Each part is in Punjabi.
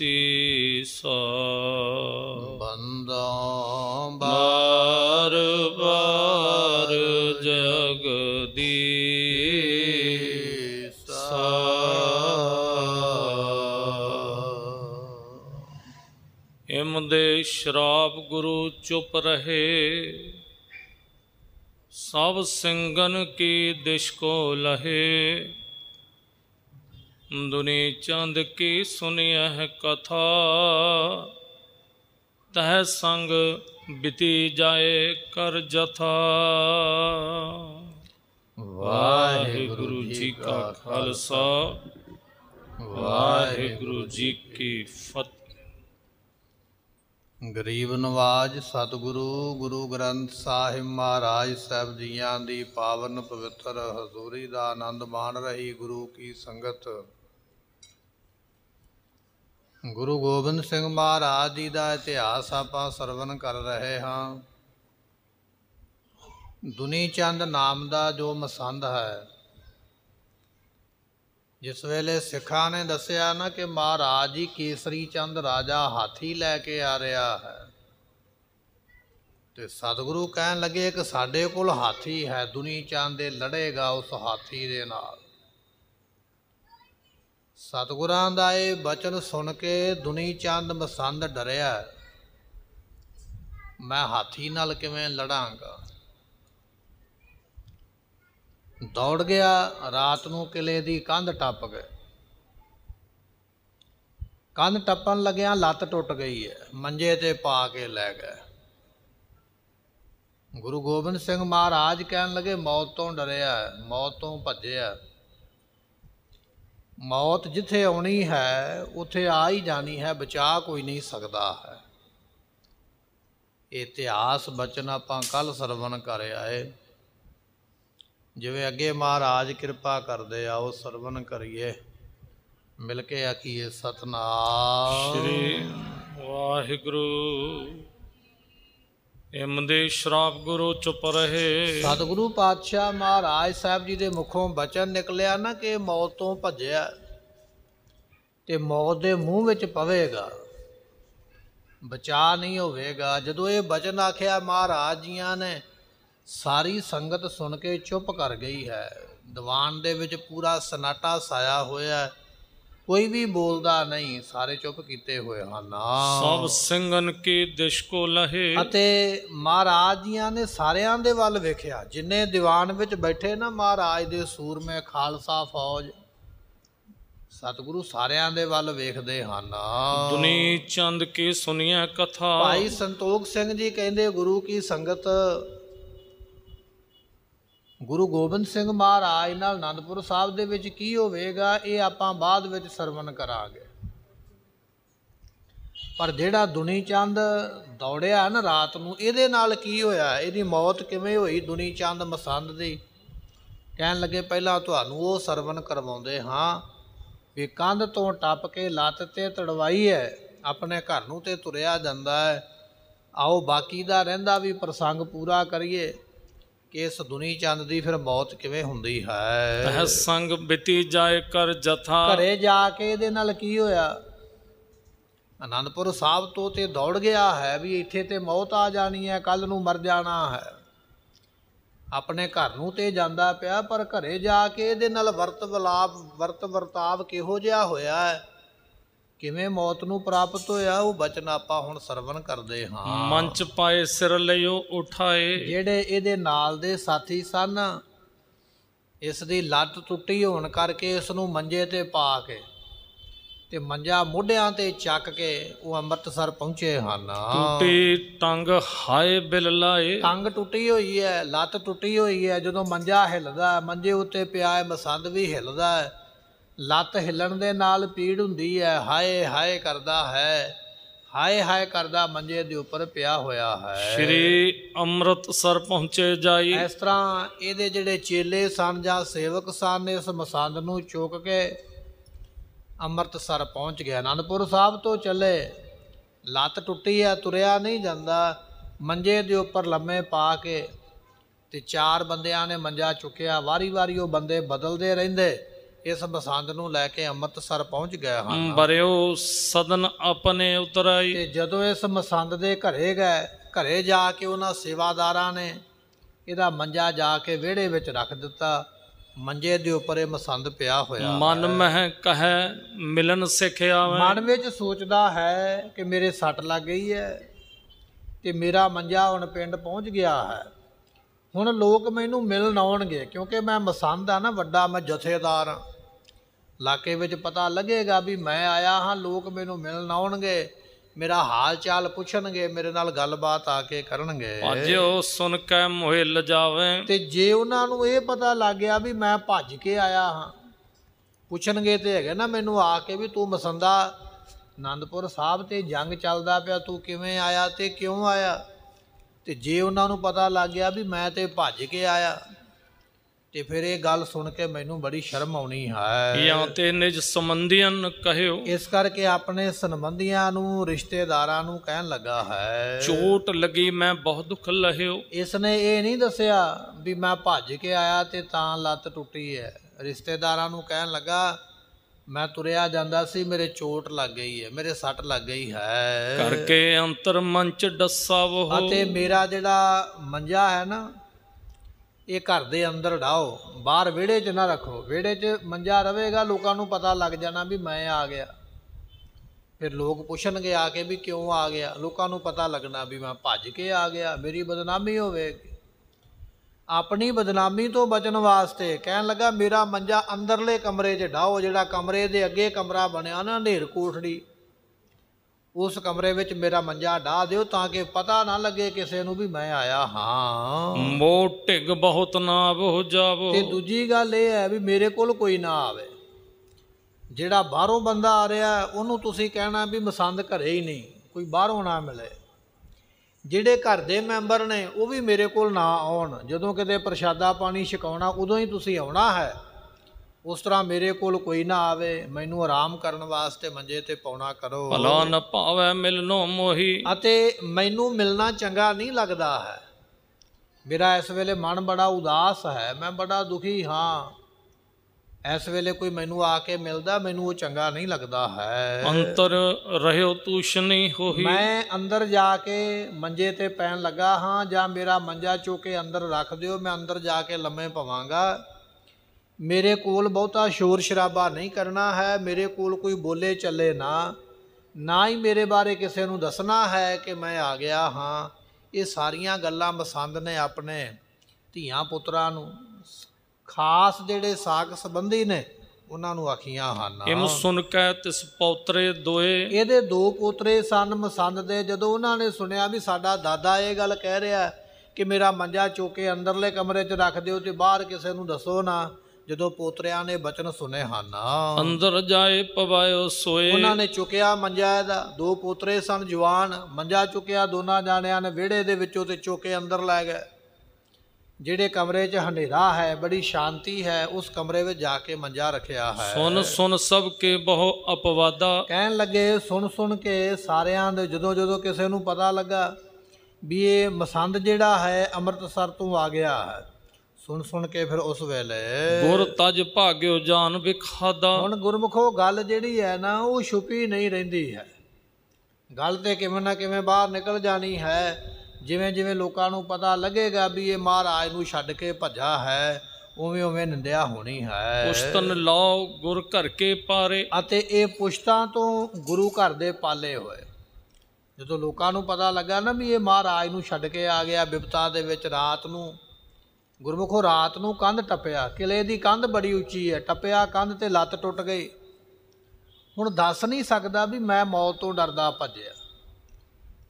ਸੀਸਾ ਬੰਦਾ ਬਾਰ ਬਾਰ ਜਗਦੀ ਇਮ ਦੇ ਸ਼ਰਾਪ ਗੁਰੂ ਚੁੱਪ ਰਹੇ ਸਭ ਸਿੰਘਨ ਕੀ ਦਿਸ਼ ਕੋ ਲਹੇ ਦੁਨੀ ਚੰਦ ਕੀ ਸੁਨਿਆ ਹੈ ਕਥਾ ਤਹ ਸੰਗ ਬਿਤੀ ਜਾਏ ਕਰ ਜਥਾ ਵਾਹਿਗੁਰੂ ਜੀ ਕਾ ਖਾਲਸਾ ਵਾਹਿਗੁਰੂ ਜੀ ਕੀ ਫਤਿਹ ਗਰੀਬ ਨਵਾਜ ਸਤਿਗੁਰੂ ਗੁਰੂ ਗ੍ਰੰਥ ਸਾਹਿਬ ਮਹਾਰਾਜ ਸਾਹਿਬ ਜੀਆਂ ਦੀ ਪਾਵਨ ਪਵਿੱਤਰ ਹਜ਼ੂਰੀ ਦਾ ਆਨੰਦ ਮਾਣ ਰਹੀ ਗੁਰੂ ਕੀ ਸੰਗਤ ਗੁਰੂ ਗੋਬਿੰਦ ਸਿੰਘ ਮਹਾਰਾਜ ਜੀ ਦਾ ਇਤਿਹਾਸ ਆਪਾਂ ਸਰਵਨ ਕਰ ਰਹੇ ਹਾਂ ਦੁਨੀ ਚੰਦ ਨਾਮ ਦਾ ਜੋ ਮਸੰਦ ਹੈ ਜਿਸ ਵੇਲੇ ਸਿੱਖਾਂ ਨੇ ਦੱਸਿਆ ਨਾ ਕਿ ਮਹਾਰਾਜ ਜੀ ਕੇਸਰੀ ਚੰਦ ਰਾਜਾ ਹਾਥੀ ਲੈ ਕੇ ਆ ਰਿਹਾ ਹੈ ਤੇ ਸਤਿਗੁਰੂ ਕਹਿਣ ਲੱਗੇ ਕਿ ਸਾਡੇ ਕੋਲ ਹਾਥੀ ਹੈ ਦੁਨੀ ਚੰਦ ਦੇ ਲੜੇਗਾ ਉਸ ਹਾਥੀ ਦੇ ਨਾਲ ਸਤਗੁਰਾਂ ਦਾ ਇਹ ਬਚਨ ਸੁਣ ਕੇ ਦੁਨੀ ਚੰਦ ਮਸੰਦ ਡਰਿਆ ਮੈਂ ਹਾਥੀ ਨਾਲ ਕਿਵੇਂ ਲੜਾਂਗਾ ਦੌੜ ਗਿਆ ਰਾਤ ਨੂੰ ਕਿਲੇ ਦੀ ਕੰਧ ਟੱਪ ਗਏ ਕੰਧ ਟੱਪਣ ਲੱਗਿਆ ਲੱਤ ਟੁੱਟ ਗਈ ਹੈ ਮੰਜੇ ਤੇ ਪਾ ਕੇ ਲੈ ਗਏ ਗੁਰੂ ਗੋਬਿੰਦ ਸਿੰਘ ਮਹਾਰਾਜ ਕਹਿਣ ਲੱਗੇ ਮੌਤ ਤੋਂ ਡਰਿਆ ਮੌਤ ਤੋਂ ਭੱਜਿਆ ਮੌਤ ਜਿੱਥੇ ਆਉਣੀ ਹੈ ਉੱਥੇ ਆ ਹੀ ਜਾਣੀ ਹੈ ਬਚਾ ਕੋਈ ਨਹੀਂ ਸਕਦਾ ਹੈ ਇਤਿਹਾਸ ਬਚਨ ਆਪਾਂ ਕੱਲ ਸਰਵਣ ਕਰ ਆਏ ਜਿਵੇਂ ਅੱਗੇ ਮਹਾਰਾਜ ਕਿਰਪਾ ਕਰਦੇ ਆ ਉਹ ਸਰਵਣ ਕਰੀਏ ਮਿਲ ਕੇ ਆਖੀਏ ਸਤਨਾਮ ਸ੍ਰੀ ਵਾਹਿਗੁਰੂ ਇਮਦੇ ਸ਼ਰਾਪ ਗੁਰੂ ਚੁੱਪ ਰਹੇ ਸਤਿਗੁਰੂ ਪਾਤਸ਼ਾਹ ਮਹਾਰਾਜ ਸਾਹਿਬ ਜੀ ਦੇ ਮੁਖੋਂ ਬਚਨ ਨਿਕਲਿਆ ਨਾ ਕਿ ਮੌਤ ਤੋਂ ਭੱਜਿਆ ਤੇ ਮੌਤ ਦੇ ਮੂੰਹ ਵਿੱਚ ਪਵੇਗਾ ਬਚਾ ਨਹੀਂ ਹੋਵੇਗਾ ਜਦੋਂ ਇਹ ਬਚਨ ਆਖਿਆ ਮਹਾਰਾਜ ਜੀਆਂ ਨੇ ਸਾਰੀ ਸੰਗਤ ਸੁਣ ਕੇ ਚੁੱਪ ਕਰ ਗਈ ਹੈ ਦੀਵਾਨ ਦੇ ਵਿੱਚ ਪੂਰਾ ਸਨਾਟਾ ਸਾਇਆ ਹੋਇਆ ਹੈ ਕੋਈ ਵੀ ਬੋਲਦਾ ਨਹੀਂ ਸਾਰੇ ਚੁੱਪ ਕੀਤੇ ਹੋਏ ਹਨ ਸਭ ਸਿੰਘਨ ਕੀ ਦਿਸ਼ ਕੋ ਲਹੇ ਅਤੇ ਮਹਾਰਾਜ ਜੀਆਂ ਨੇ ਸਾਰਿਆਂ ਦੇ ਵੱਲ ਵੇਖਿਆ ਜਿੰਨੇ ਦੀਵਾਨ ਵਿੱਚ ਬੈਠੇ ਨਾ ਮਹਾਰਾਜ ਦੇ ਸੂਰਮੇ ਖਾਲਸਾ ਫੌਜ ਸਤਿਗੁਰੂ ਸਾਰਿਆਂ ਦੇ ਵੱਲ ਵੇਖਦੇ ਹਨ ਦੁਨੀ ਚੰਦ ਕੀ ਸੁਨੀਆਂ ਕਥਾ ਭਾਈ ਸੰਤੋਖ ਸਿੰਘ ਜੀ ਕਹਿੰਦੇ ਗੁਰੂ ਕੀ ਸੰਗਤ ਗੁਰੂ ਗੋਬਿੰਦ ਸਿੰਘ ਮਹਾਰਾਜ ਨਾਲ ਆਨੰਦਪੁਰ ਸਾਹਿਬ ਦੇ ਵਿੱਚ ਕੀ ਹੋਵੇਗਾ ਇਹ ਆਪਾਂ ਬਾਅਦ ਵਿੱਚ ਸਰਵਣ ਕਰਾਂਗੇ ਪਰ ਜਿਹੜਾ ਦੁਨੀ ਚੰਦ ਦੌੜਿਆ ਨਾ ਰਾਤ ਨੂੰ ਇਹਦੇ ਨਾਲ ਕੀ ਹੋਇਆ ਇਹਦੀ ਮੌਤ ਕਿਵੇਂ ਹੋਈ ਦੁਨੀ ਚੰਦ ਮਸੰਦ ਦੀ ਕਹਿਣ ਲੱਗੇ ਪਹਿਲਾਂ ਤੁਹਾਨੂੰ ਉਹ ਸਰਵਣ ਕਰਵਾਉਂਦੇ ਹਾਂ ਵੀ ਕੰਧ ਤੋਂ ਟੱਪ ਕੇ ਲੱਤ ਤੇ ਤੜਵਾਈ ਹੈ ਆਪਣੇ ਘਰ ਨੂੰ ਤੇ ਤੁਰਿਆ ਜਾਂਦਾ ਹੈ ਆਓ ਬਾਕੀ ਦਾ ਰਹਿੰਦਾ ਵੀ ਪ੍ਰਸੰਗ ਪੂਰਾ ਕਰੀਏ ਕਿ ਇਸ ਦੁਨੀ ਚੰਦ ਦੀ ਫਿਰ ਮੌਤ ਕਿਵੇਂ ਹੁੰਦੀ ਹੈ ਤਹ ਸੰਗ ਬਿਤੀ ਜਾਏ ਕਰ ਜਥਾ ਘਰੇ ਜਾ ਕੇ ਇਹਦੇ ਨਾਲ ਕੀ ਹੋਇਆ ਅਨੰਦਪੁਰ ਸਾਹਿਬ ਤੋਂ ਤੇ ਦੌੜ ਗਿਆ ਹੈ ਵੀ ਇੱਥੇ ਤੇ ਮੌਤ ਆ ਜਾਣੀ ਹੈ ਕੱਲ ਨੂੰ ਮਰ ਜਾਣਾ ਹੈ ਆਪਣੇ ਘਰ ਨੂੰ ਤੇ ਜਾਂਦਾ ਪਿਆ ਪਰ ਘਰੇ ਜਾ ਕੇ ਇਹਦੇ ਨਾਲ ਵਰਤ ਵਿਲਾਪ ਵਰਤ ਵਰਤਾਵ ਕਿਹੋ ਜਿਹਾ ਹੋਇਆ ਹੈ ਕਿਵੇਂ ਮੌਤ ਨੂੰ ਪ੍ਰਾਪਤ ਹੋਇਆ ਉਹ ਬਚਨ ਆਪਾਂ ਹੁਣ ਸਰਵਨ ਕਰਦੇ ਹਾਂ ਮੰਚ ਪਾਏ ਸਿਰ ਲਿਓ ਉਠਾਏ ਜਿਹੜੇ ਇਹਦੇ ਨਾਲ ਦੇ ਸਾਥੀ ਸਨ ਇਸ ਦੀ ਲੱਤ ਟੁੱਟੀ ਹੋਣ ਕਰਕੇ ਇਸ ਨੂੰ ਮੰਜੇ ਤੇ ਪਾ ਕੇ ਤੇ ਮੰਜਾ ਮੋਢਿਆਂ ਤੇ ਚੱਕ ਕੇ ਉਹ ਅੰਮ੍ਰਿਤਸਰ ਪਹੁੰਚੇ ਹਨ ਟੁੱਟੀ ਟੰਗ ਹਾਏ ਬਿਲ ਲਾਏ ਟੰਗ ਟੁੱਟੀ ਹੋਈ ਹੈ ਲੱਤ ਟੁੱਟੀ ਹੋਈ ਹੈ ਜਦੋਂ ਮੰਜਾ ਹਿਲਦਾ ਮੰਜੇ ਉੱਤੇ ਪਿਆ ਹੈ ਮਸੰਦ ਵੀ ਹਿਲਦਾ ਹੈ ਲੱਤ ਹਿੱਲਣ ਦੇ ਨਾਲ ਪੀੜ ਹੁੰਦੀ ਹੈ ਹਾਏ ਹਾਏ ਕਰਦਾ ਹੈ ਹਾਏ ਹਾਏ ਕਰਦਾ ਮੰਜੇ ਦੇ ਉੱਪਰ ਪਿਆ ਹੋਇਆ ਹੈ ਸ੍ਰੀ ਅੰਮ੍ਰਿਤਸਰ ਪਹੁੰਚੇ ਜਾਈ ਇਸ ਤਰ੍ਹਾਂ ਇਹਦੇ ਜਿਹੜੇ ਚੇਲੇ ਸਨ ਜਾਂ ਸੇਵਕ ਸਨ ਇਸ ਮਸੰਦ ਨੂੰ ਚੁੱਕ ਕੇ ਅੰਮ੍ਰਿਤਸਰ ਪਹੁੰਚ ਗਿਆ ਅਨੰਦਪੁਰ ਸਾਹਿਬ ਤੋਂ ਚੱਲੇ ਲੱਤ ਟੁੱਟੀ ਆ ਤੁਰਿਆ ਨਹੀਂ ਜਾਂਦਾ ਮੰਜੇ ਦੇ ਉੱਪਰ ਲੰਮੇ ਪਾ ਕੇ ਤੇ ਚਾਰ ਬੰਦਿਆਂ ਨੇ ਮੰਜਾ ਚੁੱਕਿਆ ਵਾਰੀ-ਵਾਰੀ ਉਹ ਬੰਦੇ ਬਦਲਦੇ ਰਹਿੰਦੇ ਇਸ ਬਸੰਦ ਨੂੰ ਲੈ ਕੇ ਅੰਮ੍ਰਿਤਸਰ ਪਹੁੰਚ ਗਿਆ ਹਨ ਬਰਿਓ ਸਦਨ ਆਪਣੇ ਉਤਰਾਈ ਤੇ ਜਦੋਂ ਇਸ ਮਸੰਦ ਦੇ ਘਰੇ ਗਏ ਘਰੇ ਜਾ ਕੇ ਉਹਨਾਂ ਸੇਵਾਦਾਰਾਂ ਨੇ ਇਹਦਾ ਮੰਜਾ ਜਾ ਕੇ ਵਿਹੜੇ ਵਿੱਚ ਰੱਖ ਦਿੱਤਾ ਮੰਜੇ ਦੇ ਉੱਪਰ ਇਹ ਮਸੰਦ ਪਿਆ ਹੋਇਆ ਮਨ ਮਹਿ ਕਹੈ ਮਿਲਨ ਸਿਖਿਆ ਮਨ ਵਿੱਚ ਸੋਚਦਾ ਹੈ ਕਿ ਮੇਰੇ ਸੱਟ ਲੱਗ ਗਈ ਹੈ ਤੇ ਮੇਰਾ ਮੰਜਾ ਹੁਣ ਪਿੰਡ ਪਹੁੰਚ ਗਿਆ ਹੈ ਹੁਣ ਲੋਕ ਮੈਨੂੰ ਮਿਲਣ ਆਉਣਗੇ ਕਿਉਂਕਿ ਮੈਂ ਮਸੰਦ ਆ ਨਾ ਵੱਡਾ ਮੈਂ ਜਥੇਦਾਰ ਆ ਇਲਾਕੇ ਵਿੱਚ ਪਤਾ ਲੱਗੇਗਾ ਵੀ ਮੈਂ ਆਇਆ ਹਾਂ ਲੋਕ ਮੈਨੂੰ ਮਿਲਣ ਆਉਣਗੇ ਮੇਰਾ ਹਾਲ ਚਾਲ ਪੁੱਛਣਗੇ ਮੇਰੇ ਨਾਲ ਗੱਲਬਾਤ ਆ ਕੇ ਕਰਨਗੇ ਅੱਜ ਉਹ ਸੁਣ ਕੇ ਮੋਹਿ ਜਾਵੇ ਤੇ ਜੇ ਉਹਨਾਂ ਨੂੰ ਇਹ ਪਤਾ ਲੱਗ ਗਿਆ ਵੀ ਮੈਂ ਭੱਜ ਕੇ ਆਇਆ ਹਾਂ ਪੁੱਛਣਗੇ ਤੇ ਹੈਗਾ ਨਾ ਮੈਨੂੰ ਆ ਕੇ ਵੀ ਤੂੰ ਮਸੰਦਾ ਆਨੰਦਪੁਰ ਸਾਹਿਬ ਤੇ ਜੰਗ ਚੱਲਦਾ ਪਿਆ ਤੂੰ ਕਿਵੇਂ ਆਇਆ ਤੇ ਕਿਉਂ ਆਇਆ ਤੇ ਜੇ ਉਹਨਾਂ ਨੂੰ ਪਤਾ ਲੱਗ ਗਿਆ ਵੀ ਮੈਂ ਤੇ ਭੱਜ ਕੇ ਆਇਆ ਤੇ ਫਿਰ ਇਹ ਗੱਲ ਸੁਣ ਕੇ ਮੈਨੂੰ ਬੜੀ ਸ਼ਰਮ ਆਉਣੀ ਹੈ ਜਾਂ ਤੇ ਨਿਜ ਸੰਬੰਧੀਆਂ ਨੂੰ ਕਹਿਓ ਇਸ ਕਰਕੇ ਆਪਣੇ ਸੰਬੰਧੀਆਂ ਨੂੰ ਰਿਸ਼ਤੇਦਾਰਾਂ ਨੂੰ ਕਹਿਣ ਲੱਗਾ ਹੈ ਚੋਟ ਲੱਗੀ ਮੈਂ ਬਹੁਤ ਦੁੱਖ ਲਹਿਓ ਇਸ ਨੇ ਇਹ ਨਹੀਂ ਦੱਸਿਆ ਵੀ ਮੈਂ ਭੱਜ ਕੇ ਆਇਆ ਤੇ ਤਾਂ ਲੱਤ ਟੁੱਟੀ ਹੈ ਰਿਸ਼ਤੇਦਾਰਾਂ ਨੂੰ ਕਹਿਣ ਲੱਗਾ ਮੈਂ ਤੁਰਿਆ ਜਾਂਦਾ ਸੀ ਮੇਰੇ ਚੋਟ ਲੱਗ ਗਈ ਹੈ ਮੇਰੇ ਸੱਟ ਲੱਗ ਗਈ ਹੈ ਕਰਕੇ ਅੰਤਰ ਮਨ ਚ ਡੱਸਾ ਉਹ ਅਤੇ ਮੇਰਾ ਜਿਹੜਾ ਮੰਜਾ ਹੈ ਨਾ ਇਹ ਘਰ ਦੇ ਅੰਦਰ ਢਾਓ ਬਾਹਰ ਵਿਹੜੇ 'ਚ ਨਾ ਰੱਖੋ ਵਿਹੜੇ 'ਚ ਮੰਜਾ ਰਵੇਗਾ ਲੋਕਾਂ ਨੂੰ ਪਤਾ ਲੱਗ ਜਾਣਾ ਵੀ ਮੈਂ ਆ ਗਿਆ ਫਿਰ ਲੋਕ ਪੁੱਛਣਗੇ ਆ ਕੇ ਵੀ ਕਿਉਂ ਆ ਗਿਆ ਲੋਕਾਂ ਨੂੰ ਪਤਾ ਲੱਗਣਾ ਵੀ ਮੈਂ ਭੱਜ ਕੇ ਆ ਗਿਆ ਮੇਰੀ ਬਦਨਾਮੀ ਹੋਵੇਗੀ ਆਪਣੀ ਬਦਨਾਮੀ ਤੋਂ ਬਚਣ ਵਾਸਤੇ ਕਹਿਣ ਲੱਗਾ ਮੇਰਾ ਮੰਜਾ ਅੰਦਰਲੇ ਕਮਰੇ 'ਚ ਢਾਓ ਜਿਹੜਾ ਕਮਰੇ ਦੇ ਅੱਗੇ ਕਮਰਾ ਬਣਿਆ ਨਾ ਹਨੇਰ ਕੋਠੜੀ ਉਸ ਕਮਰੇ ਵਿੱਚ ਮੇਰਾ ਮੰਜਾ ਢਾ ਦਿਓ ਤਾਂ ਕਿ ਪਤਾ ਨਾ ਲੱਗੇ ਕਿਸੇ ਨੂੰ ਵੀ ਮੈਂ ਆਇਆ ਹਾਂ ਮੋ ਢਿੱਗ ਬਹੁਤ ਨਾ ਹੋ ਜਾਵੋ ਤੇ ਦੂਜੀ ਗੱਲ ਇਹ ਹੈ ਵੀ ਮੇਰੇ ਕੋਲ ਕੋਈ ਨਾ ਆਵੇ ਜਿਹੜਾ ਬਾਹਰੋਂ ਬੰਦਾ ਆ ਰਿਹਾ ਉਹਨੂੰ ਤੁਸੀਂ ਕਹਿਣਾ ਵੀ ਮਸੰਦ ਘਰੇ ਹੀ ਨਹੀਂ ਕੋਈ ਬਾਹਰੋਂ ਨਾ ਮਿਲੇ ਜਿਹੜੇ ਘਰ ਦੇ ਮੈਂਬਰ ਨੇ ਉਹ ਵੀ ਮੇਰੇ ਕੋਲ ਨਾ ਆਉਣ ਜਦੋਂ ਕਿਤੇ ਪ੍ਰਸ਼ਾਦਾ ਪਾਣੀ ਛਕਾਉਣਾ ਉਦੋਂ ਹੀ ਤੁਸੀਂ ਆਉਣਾ ਹੈ ਉਸ ਤਰ੍ਹਾਂ ਮੇਰੇ ਕੋਲ ਕੋਈ ਨਾ ਆਵੇ ਮੈਨੂੰ ਆਰਾਮ ਕਰਨ ਵਾਸਤੇ ਮੰਜੇ ਤੇ ਪਾਉਣਾ ਕਰੋ ਭਲਾ ਨ ਪਾਵੇ ਮਿਲਨੋ ਮੋਹੀ ਅਤੇ ਮੈਨੂੰ ਮਿਲਣਾ ਚੰਗਾ ਨਹੀਂ ਲੱਗਦਾ ਹੈ ਮੇਰਾ ਇਸ ਵੇਲੇ ਮਨ ਬੜਾ ਉਦਾਸ ਹੈ ਮੈਂ ਬੜਾ ਦੁਖੀ ਹਾਂ ਇਸ ਵੇਲੇ ਕੋਈ ਮੈਨੂੰ ਆ ਕੇ ਮਿਲਦਾ ਮੈਨੂੰ ਉਹ ਚੰਗਾ ਨਹੀਂ ਲੱਗਦਾ ਹੈ ਅੰਤਰ ਰਹਿਓ ਤੂਸ਼ਨੀ ਹੋਹੀ ਮੈਂ ਅੰਦਰ ਜਾ ਕੇ ਮੰਜੇ ਤੇ ਪੈਣ ਲੱਗਾ ਹਾਂ ਜਾਂ ਮੇਰਾ ਮੰਜਾ ਚੁੱਕ ਕੇ ਅੰਦਰ ਰੱਖ ਦਿਓ ਮੈਂ ਅੰਦਰ ਜਾ ਕੇ ਲੰਮੇ ਪਵਾਂਗਾ ਮੇਰੇ ਕੋਲ ਬਹੁਤਾ ਸ਼ੋਰ ਸ਼ਰਾਬਾ ਨਹੀਂ ਕਰਨਾ ਹੈ ਮੇਰੇ ਕੋਲ ਕੋਈ ਬੋਲੇ ਚੱਲੇ ਨਾ ਨਾ ਹੀ ਮੇਰੇ ਬਾਰੇ ਕਿਸੇ ਨੂੰ ਦੱਸਣਾ ਹੈ ਕਿ ਮੈਂ ਆ ਗਿਆ ਹਾਂ ਇਹ ਸਾਰੀਆਂ ਗੱਲਾਂ ਮਸੰਦ ਨੇ ਆਪਣੇ ਧੀਆਂ ਪੁੱਤਰਾਂ ਨੂੰ ਖਾਸ ਜਿਹੜੇ ਸਾਖ ਸੰਬੰਧੀ ਨੇ ਉਹਨਾਂ ਨੂੰ ਆਖੀਆਂ ਹਨ ਇਹ ਸੁਣ ਕੇ ਤਿਸ ਪੌਤਰੇ ਦੋਏ ਇਹਦੇ ਦੋ ਪੋਤਰੇ ਸਨ ਮਸੰਦ ਦੇ ਜਦੋਂ ਉਹਨਾਂ ਨੇ ਸੁਣਿਆ ਵੀ ਸਾਡਾ ਦਾਦਾ ਇਹ ਗੱਲ ਕਹਿ ਰਿਹਾ ਕਿ ਮੇਰਾ ਮੰਜਾ ਚੋਕੇ ਅੰਦਰਲੇ ਕਮਰੇ 'ਚ ਰੱਖ ਦਿਓ ਤੇ ਬਾਹਰ ਕਿਸੇ ਨੂੰ ਦੱਸੋ ਨਾ ਜਦੋਂ ਪੋਤਰਿਆਂ ਨੇ ਬਚਨ ਸੁਨੇ ਹਨ ਅੰਦਰ ਜਾਏ ਪਵਾਇਓ ਸੋਏ ਉਹਨਾਂ ਨੇ ਚੁਕਿਆ ਮੰਜਾ ਇਹਦਾ ਦੋ ਪੋਤਰੇ ਸਨ ਜਵਾਨ ਮੰਜਾ ਚੁਕਿਆ ਦੋਨਾਂ ਜਾਣਿਆਂ ਨੇ ਵਿਹੜੇ ਦੇ ਵਿੱਚੋਂ ਤੇ ਕੇ ਅੰਦਰ ਲੈ ਗਏ ਜਿਹੜੇ ਕਮਰੇ 'ਚ ਹਨੇਰਾ ਹੈ ਬੜੀ ਸ਼ਾਂਤੀ ਹੈ ਉਸ ਕਮਰੇ ਵਿੱਚ ਜਾ ਕੇ ਮੰਜਾ ਰੱਖਿਆ ਹੈ ਸੁਣ ਸੁਣ ਸਭ ਕੇ ਬਹੁ ਅਪਵਾਦਾ ਕਹਿਣ ਲੱਗੇ ਸੁਣ ਸੁਣ ਕੇ ਸਾਰਿਆਂ ਦੇ ਜਦੋਂ ਜਦੋਂ ਕਿਸੇ ਨੂੰ ਪਤਾ ਲੱਗਾ ਵੀ ਇਹ ਮਸੰਦ ਜਿਹੜਾ ਹੈ ਅੰਮ੍ਰਿਤਸਰ ਤੋਂ ਆ ਗਿਆ ਹੈ ਸੁਣ ਸੁਣ ਕੇ ਫਿਰ ਉਸ ਵੇਲੇ ਗੁਰ ਤਜ ਭਾਗਿਓ ਜਾਨ ਵਿਖਾਦਾ ਹੁਣ ਗੁਰਮੁਖੋ ਗੱਲ ਜਿਹੜੀ ਹੈ ਨਾ ਉਹ ਛੁਪੀ ਨਹੀਂ ਰਹਿੰਦੀ ਹੈ ਗੱਲ ਤੇ ਕਿਵੇਂ ਨਾ ਕਿਵੇਂ ਬਾਹਰ ਨਿਕਲ ਜਾਣੀ ਹੈ ਜਿਵੇਂ ਜਿਵੇਂ ਲੋਕਾਂ ਨੂੰ ਪਤਾ ਲੱਗੇਗਾ ਵੀ ਇਹ ਮਹਾਰਾਜ ਨੂੰ ਛੱਡ ਕੇ ਭੱਜਾ ਹੈ ਉਵੇਂ ਉਵੇਂ ਨੰਦਿਆ ਹੋਣੀ ਹੈ ਪੁਸ਼ਤਨ ਲਾਓ ਗੁਰ ਘਰ ਕੇ ਪਾਰੇ ਅਤੇ ਇਹ ਪੁਸ਼ਤਾਂ ਤੋਂ ਗੁਰੂ ਘਰ ਦੇ ਪਾਲੇ ਹੋਏ ਜਦੋਂ ਲੋਕਾਂ ਨੂੰ ਪਤਾ ਲੱਗਾ ਨਾ ਵੀ ਇਹ ਮਹਾਰਾਜ ਨੂੰ ਛੱਡ ਕੇ ਆ ਗਿਆ ਵਿਪਤਾ ਦੇ ਵਿੱਚ ਰਾਤ ਨੂੰ ਗੁਰਮੁਖੋ ਰਾਤ ਨੂੰ ਕੰਧ ਟੱਪਿਆ ਕਿਲੇ ਦੀ ਕੰਧ ਬੜੀ ਉੱਚੀ ਹੈ ਟੱਪਿਆ ਕੰਧ ਤੇ ਲੱਤ ਟੁੱਟ ਗਈ ਹੁਣ ਦੱਸ ਨਹੀਂ ਸਕਦਾ ਵੀ ਮੈਂ ਮੌਤ ਤੋਂ ਡਰਦਾ ਭੱਜਿਆ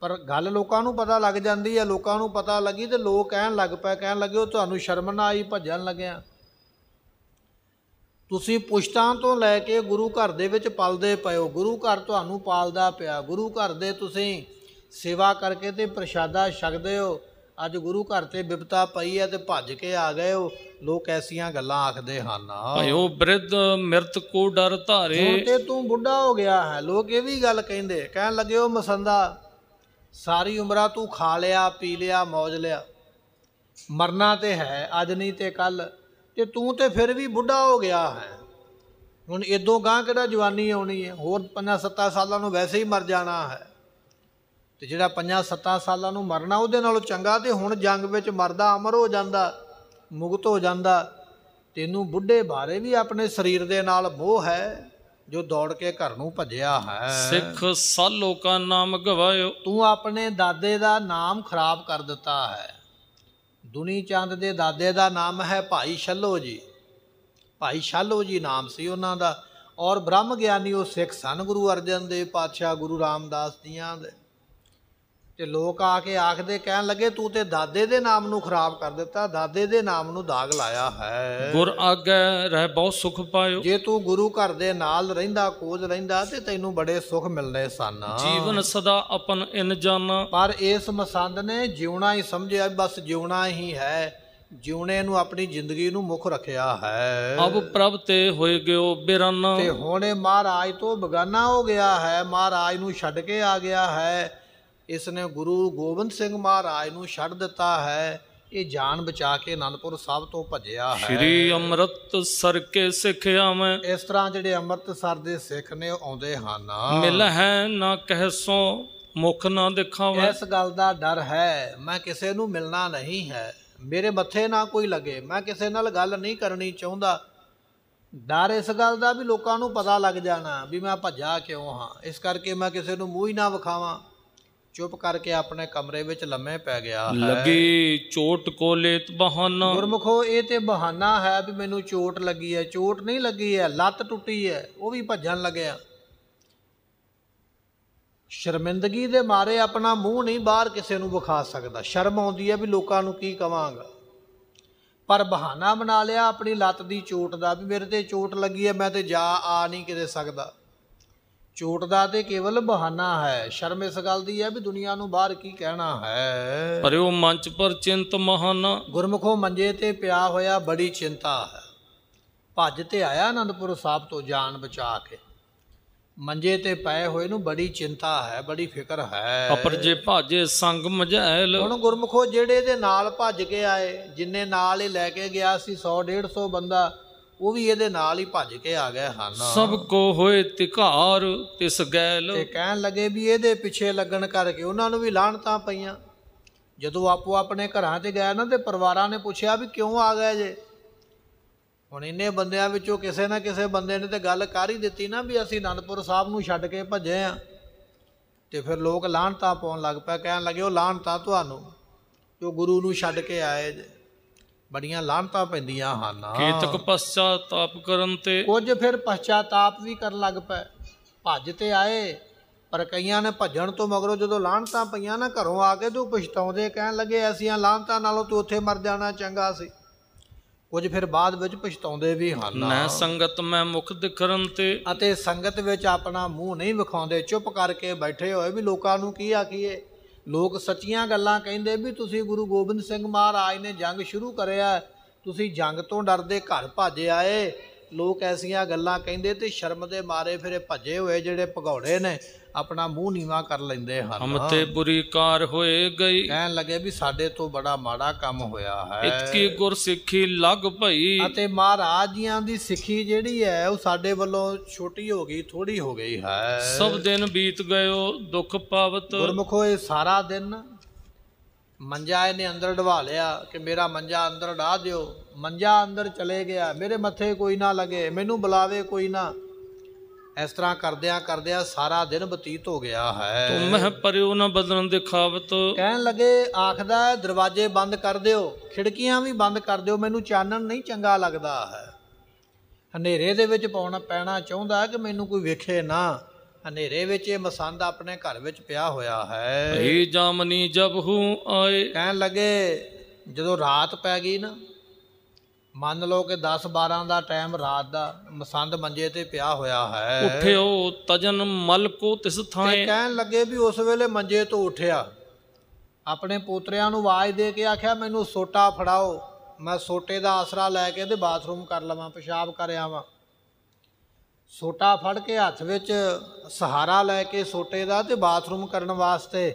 ਪਰ ਗੱਲ ਲੋਕਾਂ ਨੂੰ ਪਤਾ ਲੱਗ ਜਾਂਦੀ ਹੈ ਲੋਕਾਂ ਨੂੰ ਪਤਾ ਲੱਗੀ ਤੇ ਲੋਕ ਕਹਿਣ ਲੱਗ ਪਏ ਕਹਿਣ ਲੱਗੇ ਉਹ ਤੁਹਾਨੂੰ ਸ਼ਰਮ ਨਾ ਆਈ ਭੱਜਣ ਲੱਗਿਆ ਤੁਸੀਂ ਪੁਸ਼ਤਾਂ ਤੋਂ ਲੈ ਕੇ ਗੁਰੂ ਘਰ ਦੇ ਵਿੱਚ ਪਲਦੇ ਪਇਓ ਗੁਰੂ ਘਰ ਤੁਹਾਨੂੰ ਪਾਲਦਾ ਪਿਆ ਗੁਰੂ ਘਰ ਦੇ ਤੁਸੀਂ ਸੇਵਾ ਕਰਕੇ ਤੇ ਪ੍ਰਸ਼ਾਦਾ ਛਕਦੇ ਹੋ ਅੱਜ ਗੁਰੂ ਘਰ ਤੇ ਵਿਪਤਾ ਪਈ ਹੈ ਤੇ ਭੱਜ ਕੇ ਆ ਗਏ ਉਹ ਲੋਕ ਐਸੀਆਂ ਗੱਲਾਂ ਆਖਦੇ ਹਨ ਭਇਓ ਬ੍ਰਿਧ ਮਿਰਤ ਕੋ ਡਰ ਧਾਰੇ ਹੁਣ ਤੇ ਤੂੰ ਬੁੱਢਾ ਹੋ ਗਿਆ ਹੈ ਲੋਕ ਇਹ ਵੀ ਗੱਲ ਕਹਿੰਦੇ ਕਹਿਣ ਲੱਗੇ ਉਹ ਮਸੰਦਾ ਸਾਰੀ ਉਮਰਾਂ ਤੂੰ ਖਾ ਲਿਆ ਪੀ ਲਿਆ ਮौज ਲਿਆ ਮਰਨਾ ਤੇ ਹੈ ਅੱਜ ਨਹੀਂ ਤੇ ਕੱਲ ਤੇ ਤੂੰ ਤੇ ਫਿਰ ਵੀ ਬੁੱਢਾ ਹੋ ਗਿਆ ਹੈ ਹੁਣ ਇਦੋਂ ਗਾਂ ਕਿਹੜਾ ਜਵਾਨੀ ਆਉਣੀ ਹੈ ਹੋਰ 50 70 ਸਾਲਾਂ ਨੂੰ ਵੈਸੇ ਹੀ ਮਰ ਜਾਣਾ ਹੈ ਤੇ ਜਿਹੜਾ ਪੰਜਾਂ ਸੱਤਾਂ ਸਾਲਾਂ ਨੂੰ ਮਰਨਾ ਉਹਦੇ ਨਾਲੋਂ ਚੰਗਾ ਤੇ ਹੁਣ ਜੰਗ ਵਿੱਚ ਮਰਦਾ ਅਮਰ ਹੋ ਜਾਂਦਾ ਮੁਕਤ ਹੋ ਜਾਂਦਾ ਤੈਨੂੰ ਬੁੱਢੇ ਬਾਰੇ ਵੀ ਆਪਣੇ ਸਰੀਰ ਦੇ ਨਾਲ ਮੋਹ ਹੈ ਜੋ ਦੌੜ ਕੇ ਘਰ ਨੂੰ ਭੱਜਿਆ ਹੈ ਸਿੱਖ ਸਾ ਲੋਕਾਂ ਨਾਮ ਗਵਾਇਓ ਤੂੰ ਆਪਣੇ ਦਾਦੇ ਦਾ ਨਾਮ ਖਰਾਬ ਕਰ ਦਿੱਤਾ ਹੈ ਦੁਨੀ ਚੰਦ ਦੇ ਦਾਦੇ ਦਾ ਨਾਮ ਹੈ ਭਾਈ ਛੱਲੋ ਜੀ ਭਾਈ ਛੱਲੋ ਜੀ ਨਾਮ ਸੀ ਉਹਨਾਂ ਦਾ ਔਰ ਬ੍ਰਹਮ ਗਿਆਨੀ ਉਹ ਸਿੱਖ ਸਨ ਗੁਰੂ ਅਰਜਨ ਦੇਵ ਪਾਤਸ਼ਾਹ ਗੁਰੂ ਰਾਮਦਾਸ ਦੀਆਂ ਦੇ ਤੇ ਲੋਕ ਆ ਕੇ ਆਖਦੇ ਕਹਿਣ ਲੱਗੇ ਤੂੰ ਤੇ ਦਾਦੇ ਦੇ ਨਾਮ ਨੂੰ ਖਰਾਬ ਕਰ ਦਿੱਤਾ ਦਾਦੇ ਦੇ ਨਾਮ ਨੂੰ ਦਾਗ ਲਾਇਆ ਹੈ ਗੁਰ ਆਗੇ ਰਹਿ ਬਹੁਤ ਸੁਖ ਪਾਇਓ ਜੇ ਤੂੰ ਗੁਰੂ ਘਰ ਦੇ ਨਾਲ ਰਹਿੰਦਾ ਕੋਜ ਰਹਿੰਦਾ ਤੇ ਤੈਨੂੰ ਬੜੇ ਸੁਖ ਮਿਲਨੇ ਸਨ ਜੀਵਨ ਸਦਾ ਆਪਨ ਇਨ ਜਾਨਾ ਪਰ ਇਸ ਮਸੰਦ ਨੇ ਜਿਉਣਾ ਹੀ ਸਮਝਿਆ ਬਸ ਜਿਉਣਾ ਹੀ ਹੈ ਜਿਉਣੇ ਨੂੰ ਆਪਣੀ ਜ਼ਿੰਦਗੀ ਨੂੰ ਮੁੱਖ ਰੱਖਿਆ ਹੈ ਅਬ ਪ੍ਰਭ ਤੇ ਹੋਏ ਗਿਓ ਬਿਰਨ ਤੇ ਹੁਣੇ ਮਹਾਰਾਜ ਤੋਂ ਬਗਾਨਾ ਹੋ ਗਿਆ ਹੈ ਮਹਾਰਾਜ ਨੂੰ ਛੱਡ ਕੇ ਆ ਗਿਆ ਹੈ ਇਸ ਨੇ ਗੁਰੂ ਗੋਬਿੰਦ ਸਿੰਘ ਮਹਾਰਾਜ ਨੂੰ ਛੱਡ ਦਿੱਤਾ ਹੈ ਇਹ ਜਾਨ ਬਚਾ ਕੇ ਅਨੰਦਪੁਰ ਸਾਹਿਬ ਤੋਂ ਭੱਜਿਆ ਹੈ ਸ੍ਰੀ ਅੰਮ੍ਰਿਤ ਸਰ ਕੇ ਸਿੱਖਿਆ ਮੈਂ ਇਸ ਤਰ੍ਹਾਂ ਜਿਹੜੇ ਅੰਮ੍ਰਿਤਸਰ ਦੇ ਸਿੱਖ ਨੇ ਆਉਂਦੇ ਹਨ ਮਿਲ ਹੈ ਨਾ ਕਹਿਸੋ ਮੁਖ ਨਾ ਦਿਖਾਵੇ ਇਸ ਗੱਲ ਦਾ ਡਰ ਹੈ ਮੈਂ ਕਿਸੇ ਨੂੰ ਮਿਲਣਾ ਨਹੀਂ ਹੈ ਮੇਰੇ ਮੱਥੇ ਨਾ ਕੋਈ ਲੱਗੇ ਮੈਂ ਕਿਸੇ ਨਾਲ ਗੱਲ ਨਹੀਂ ਕਰਨੀ ਚਾਹੁੰਦਾ ਡਰ ਇਸ ਗੱਲ ਦਾ ਵੀ ਲੋਕਾਂ ਨੂੰ ਪਤਾ ਲੱਗ ਜਾਣਾ ਵੀ ਮੈਂ ਭੱਜਾ ਕਿਉਂ ਹਾਂ ਇਸ ਕਰਕੇ ਮੈਂ ਕਿਸੇ ਨੂੰ ਮੂੰਹ ਹੀ ਨਾ ਵਿਖਾਵਾਂ ਚੁੱਪ ਕਰਕੇ ਆਪਣੇ ਕਮਰੇ ਵਿੱਚ ਲੰਮੇ ਪੈ ਗਿਆ ਹੈ ਲੱਗੀ ਚੋਟ ਕੋਲੇ ਲੇਤ ਬਹਾਨਾ ਗੁਰਮਖੋ ਇਹ ਤੇ ਬਹਾਨਾ ਹੈ ਵੀ ਮੈਨੂੰ ਚੋਟ ਲੱਗੀ ਹੈ ਚੋਟ ਨਹੀਂ ਲੱਗੀ ਹੈ ਲੱਤ ਟੁੱਟੀ ਹੈ ਉਹ ਵੀ ਭੱਜਣ ਲੱਗਿਆ ਸ਼ਰਮਿੰਦਗੀ ਦੇ ਮਾਰੇ ਆਪਣਾ ਮੂੰਹ ਨਹੀਂ ਬਾਹਰ ਕਿਸੇ ਨੂੰ ਵਿਖਾ ਸਕਦਾ ਸ਼ਰਮ ਆਉਂਦੀ ਹੈ ਵੀ ਲੋਕਾਂ ਨੂੰ ਕੀ ਕਵਾਂਗਾ ਪਰ ਬਹਾਨਾ ਬਣਾ ਲਿਆ ਆਪਣੀ ਲੱਤ ਦੀ ਚੋਟ ਦਾ ਵੀ ਮੇਰੇ ਤੇ ਚੋਟ ਲੱਗੀ ਹੈ ਮੈਂ ਤੇ ਜਾ ਆ ਨਹੀਂ ਕਿਤੇ ਸਕਦਾ ਚੋਟ ਦਾ ਤੇ ਕੇਵਲ ਬਹਾਨਾ ਹੈ ਸ਼ਰਮ ਇਸ ਗੱਲ ਦੀ ਹੈ ਵੀ ਦੁਨੀਆ ਨੂੰ ਬਾਹਰ ਕੀ ਕਹਿਣਾ ਹੈ ਪਰ ਉਹ ਮੰਚ ਪਰ ਚਿੰਤ ਮਹਾਨਾ ਗੁਰਮਖੋ ਮੰਜੇ ਤੇ ਪਿਆ ਹੋਇਆ ਬੜੀ ਚਿੰਤਾ ਹੈ ਭੱਜ ਤੇ ਆਇਆ ਆਨੰਦਪੁਰ ਸਾਹਿਬ ਤੋਂ ਜਾਨ ਬਚਾ ਕੇ ਮੰਜੇ ਤੇ ਪਏ ਹੋਏ ਨੂੰ ਬੜੀ ਚਿੰਤਾ ਹੈ ਬੜੀ ਫਿਕਰ ਹੈ ਅਪਰ ਜੇ ਭਾਜੇ ਸੰਗ ਮਝੈਲ ਹੁਣ ਗੁਰਮਖੋ ਜਿਹੜੇ ਦੇ ਨਾਲ ਭੱਜ ਕੇ ਆਏ ਜਿੰਨੇ ਨਾਲ ਹੀ ਲੈ ਕੇ ਗਿਆ ਸੀ 100 150 ਬੰਦਾ ਉਹ ਵੀ ਇਹਦੇ ਨਾਲ ਹੀ ਭੱਜ ਕੇ ਆ ਗਏ ਹਨ ਸਭ ਕੋ ਹੋਏ ਤਿਕਾਰ ਤਿਸ ਗੈਲ ਤੇ ਕਹਿਣ ਲੱਗੇ ਵੀ ਇਹਦੇ ਪਿੱਛੇ ਲੱਗਣ ਕਰਕੇ ਉਹਨਾਂ ਨੂੰ ਵੀ ਲਾਹਣਤਾਂ ਪਈਆਂ ਜਦੋਂ ਆਪੋ ਆਪਣੇ ਘਰਾਂ ਤੇ ਗਏ ਨਾ ਤੇ ਪਰਿਵਾਰਾਂ ਨੇ ਪੁੱਛਿਆ ਵੀ ਕਿਉਂ ਆ ਗਏ ਜੇ ਹੁਣ ਇੰਨੇ ਬੰਦਿਆਂ ਵਿੱਚੋਂ ਕਿਸੇ ਨਾ ਕਿਸੇ ਬੰਦੇ ਨੇ ਤੇ ਗੱਲ ਕਰ ਹੀ ਦਿੱਤੀ ਨਾ ਵੀ ਅਸੀਂ ਅਨੰਦਪੁਰ ਸਾਹਿਬ ਨੂੰ ਛੱਡ ਕੇ ਭੱਜੇ ਆ ਤੇ ਫਿਰ ਲੋਕ ਲਾਹਣਤਾਂ ਪਾਉਣ ਲੱਗ ਪਏ ਕਹਿਣ ਲੱਗੇ ਉਹ ਲਾਹਣਤਾਂ ਤੁਹਾਨੂੰ ਜੋ ਗੁਰੂ ਨੂੰ ਛੱਡ ਕੇ ਆਏ ਜੇ ਬੜੀਆਂ ਲਾਹਨਤਾਂ ਪੈਂਦੀਆਂ ਹਨ ਕੀਤਕ ਪਛਤਾਪ ਕਰਨ ਤੇ ਕੁਝ ਫਿਰ ਪਛਤਾਪ ਵੀ ਕਰਨ ਲੱਗ ਪਏ ਭੱਜ ਤੇ ਆਏ ਪਰ ਕਈਆਂ ਨੇ ਭੱਜਣ ਤੋਂ ਮਗਰੋਂ ਜਦੋਂ ਲਾਹਨਤਾਂ ਪਈਆਂ ਨਾ ਘਰੋਂ ਆ ਕੇ ਤੂੰ ਪਛਤਾਉਂਦੇ ਕਹਿਣ ਲੱਗੇ ਐਸੀਆਂ ਲਾਹਨਤਾਂ ਨਾਲੋਂ ਤੂੰ ਉੱਥੇ ਮਰ ਜਾਣਾ ਚੰਗਾ ਸੀ ਕੁਝ ਫਿਰ ਬਾਅਦ ਵਿੱਚ ਪਛਤਾਉਂਦੇ ਵੀ ਹਨ ਨਾ ਸੰਗਤ ਮੈਂ ਮੁਖ ਦਿਖਰਨ ਤੇ ਅਤੇ ਸੰਗਤ ਵਿੱਚ ਆਪਣਾ ਮੂੰਹ ਨਹੀਂ ਵਿਖਾਉਂਦੇ ਚੁੱਪ ਕਰਕੇ ਬੈਠੇ ਹੋਏ ਵੀ ਲੋਕਾਂ ਨੂੰ ਕੀ ਆਖੀਏ ਲੋਕ ਸੱਚੀਆਂ ਗੱਲਾਂ ਕਹਿੰਦੇ ਵੀ ਤੁਸੀਂ ਗੁਰੂ ਗੋਬਿੰਦ ਸਿੰਘ ਮਹਾਰਾਜ ਨੇ ਜੰਗ ਸ਼ੁਰੂ ਕਰਿਆ ਤੁਸੀਂ ਜੰਗ ਤੋਂ ਡਰਦੇ ਘਰ ਭੱਜ ਆਏ ਲੋਕ ਐਸੀਆਂ ਗੱਲਾਂ ਕਹਿੰਦੇ ਤੇ ਸ਼ਰਮ ਦੇ ਮਾਰੇ ਫਿਰੇ ਭੱਜੇ ਹੋਏ ਜਿਹੜੇ ਭਗੌੜੇ ਨੇ ਆਪਣਾ ਮੂੰਹ ਨੀਵਾ ਕਰ ਲੈਂਦੇ ਹਨ ਹਮ ਤੇ ਬੁਰੀ ਕਾਰ ਹੋਏ ਗਈ ਕਹਿਣ ਲੱਗੇ ਵੀ ਸਾਡੇ ਤੋਂ ਬੜਾ ਮਾੜਾ ਕੰਮ ਹੋਇਆ ਹੈ ਇਤਕੀ ਗੁਰ ਸਿੱਖੀ ਲੱਗ ਭਈ ਅਤੇ ਮਹਾਰਾਜ ਜੀਆਂ ਦੀ ਸਿੱਖੀ ਜਿਹੜੀ ਹੈ ਉਹ ਸਾਡੇ ਵੱਲੋਂ ਛੋਟੀ ਹੋ ਗਈ ਥੋੜੀ ਹੋ ਗਈ ਹੈ ਸਭ ਦਿਨ ਬੀਤ ਗਇਓ ਦੁੱਖ ਪਾਵਤ ਗੁਰਮਖੋ ਇਹ ਸਾਰਾ ਦਿਨ ਮੰਜਾ ਇਹਨੇ ਅੰਦਰ ਢਵਾ ਲਿਆ ਕਿ ਮੇਰਾ ਮੰਜਾ ਅੰਦਰ ਢਾ ਦਿਓ ਮੰਜਾ ਅੰਦਰ ਚਲੇ ਗਿਆ ਮੇਰੇ ਮੱਥੇ ਕੋਈ ਨਾ ਲਗੇ ਮੈਨੂੰ ਬੁਲਾਵੇ ਕੋਈ ਨਾ ਇਸ ਤਰ੍ਹਾਂ ਕਰਦਿਆਂ ਕਰਦਿਆਂ ਸਾਰਾ ਦਿਨ ਬਤੀਤ ਹੋ ਗਿਆ ਹੈ ਤੁਮਹਿ ਮਹਿ ਪਰਿਉ ਨ ਬਦਨ ਦੇ ਖਾਵਤ ਕਹਿਣ ਲੱਗੇ ਆਖਦਾ ਦਰਵਾਜ਼ੇ ਬੰਦ ਕਰ ਦਿਓ ਖਿੜਕੀਆਂ ਵੀ ਬੰਦ ਕਰ ਦਿਓ ਮੈਨੂੰ ਚਾਨਣ ਨਹੀਂ ਚੰਗਾ ਲੱਗਦਾ ਹੈ ਹਨੇਰੇ ਦੇ ਵਿੱਚ ਪਾਉਣਾ ਪੈਣਾ ਚਾਹੁੰਦਾ ਕਿ ਮੈਨੂੰ ਕੋਈ ਵੇਖੇ ਨਾ ਹਨੇਰੇ ਵਿੱਚ ਇਹ ਮਸੰਦ ਆਪਣੇ ਘਰ ਵਿੱਚ ਪਿਆ ਹੋਇਆ ਹੈ ਭਈ ਜਾਮਨੀ ਜਬ ਹੂੰ ਆਏ ਕਹਿਣ ਲੱਗੇ ਜਦੋਂ ਰਾਤ ਪੈ ਗਈ ਨਾ ਮੰਨ ਲਓ ਕਿ 10 12 ਦਾ ਟਾਈਮ ਰਾਤ ਦਾ ਮਸੰਦ ਮੰਜੇ ਤੇ ਪਿਆ ਹੋਇਆ ਹੈ ਉੱਠਿਓ ਤਜਨ ਮਲਕੋ ਤਿਸ ਤਿਸ ਤੇ ਕਹਿਣ ਲੱਗੇ ਵੀ ਉਸ ਵੇਲੇ ਮੰਜੇ ਤੋਂ ਉੱਠਿਆ ਆਪਣੇ ਪੋਤਰਿਆਂ ਨੂੰ ਆਵਾਜ਼ ਦੇ ਕੇ ਆਖਿਆ ਮੈਨੂੰ ਸੋਟਾ ਫੜਾਓ ਮੈਂ ਸੋਟੇ ਦਾ ਆਸਰਾ ਲੈ ਕੇ ਤੇ ਬਾਥਰੂਮ ਕਰ ਲਵਾਂ ਪਿਸ਼ਾਬ ਕਰ ਆਵਾਂ ਸੋਟਾ ਫੜ ਕੇ ਹੱਥ ਵਿੱਚ ਸਹਾਰਾ ਲੈ ਕੇ ਸੋਟੇ ਦਾ ਤੇ ਬਾਥਰੂਮ ਕਰਨ ਵਾਸਤੇ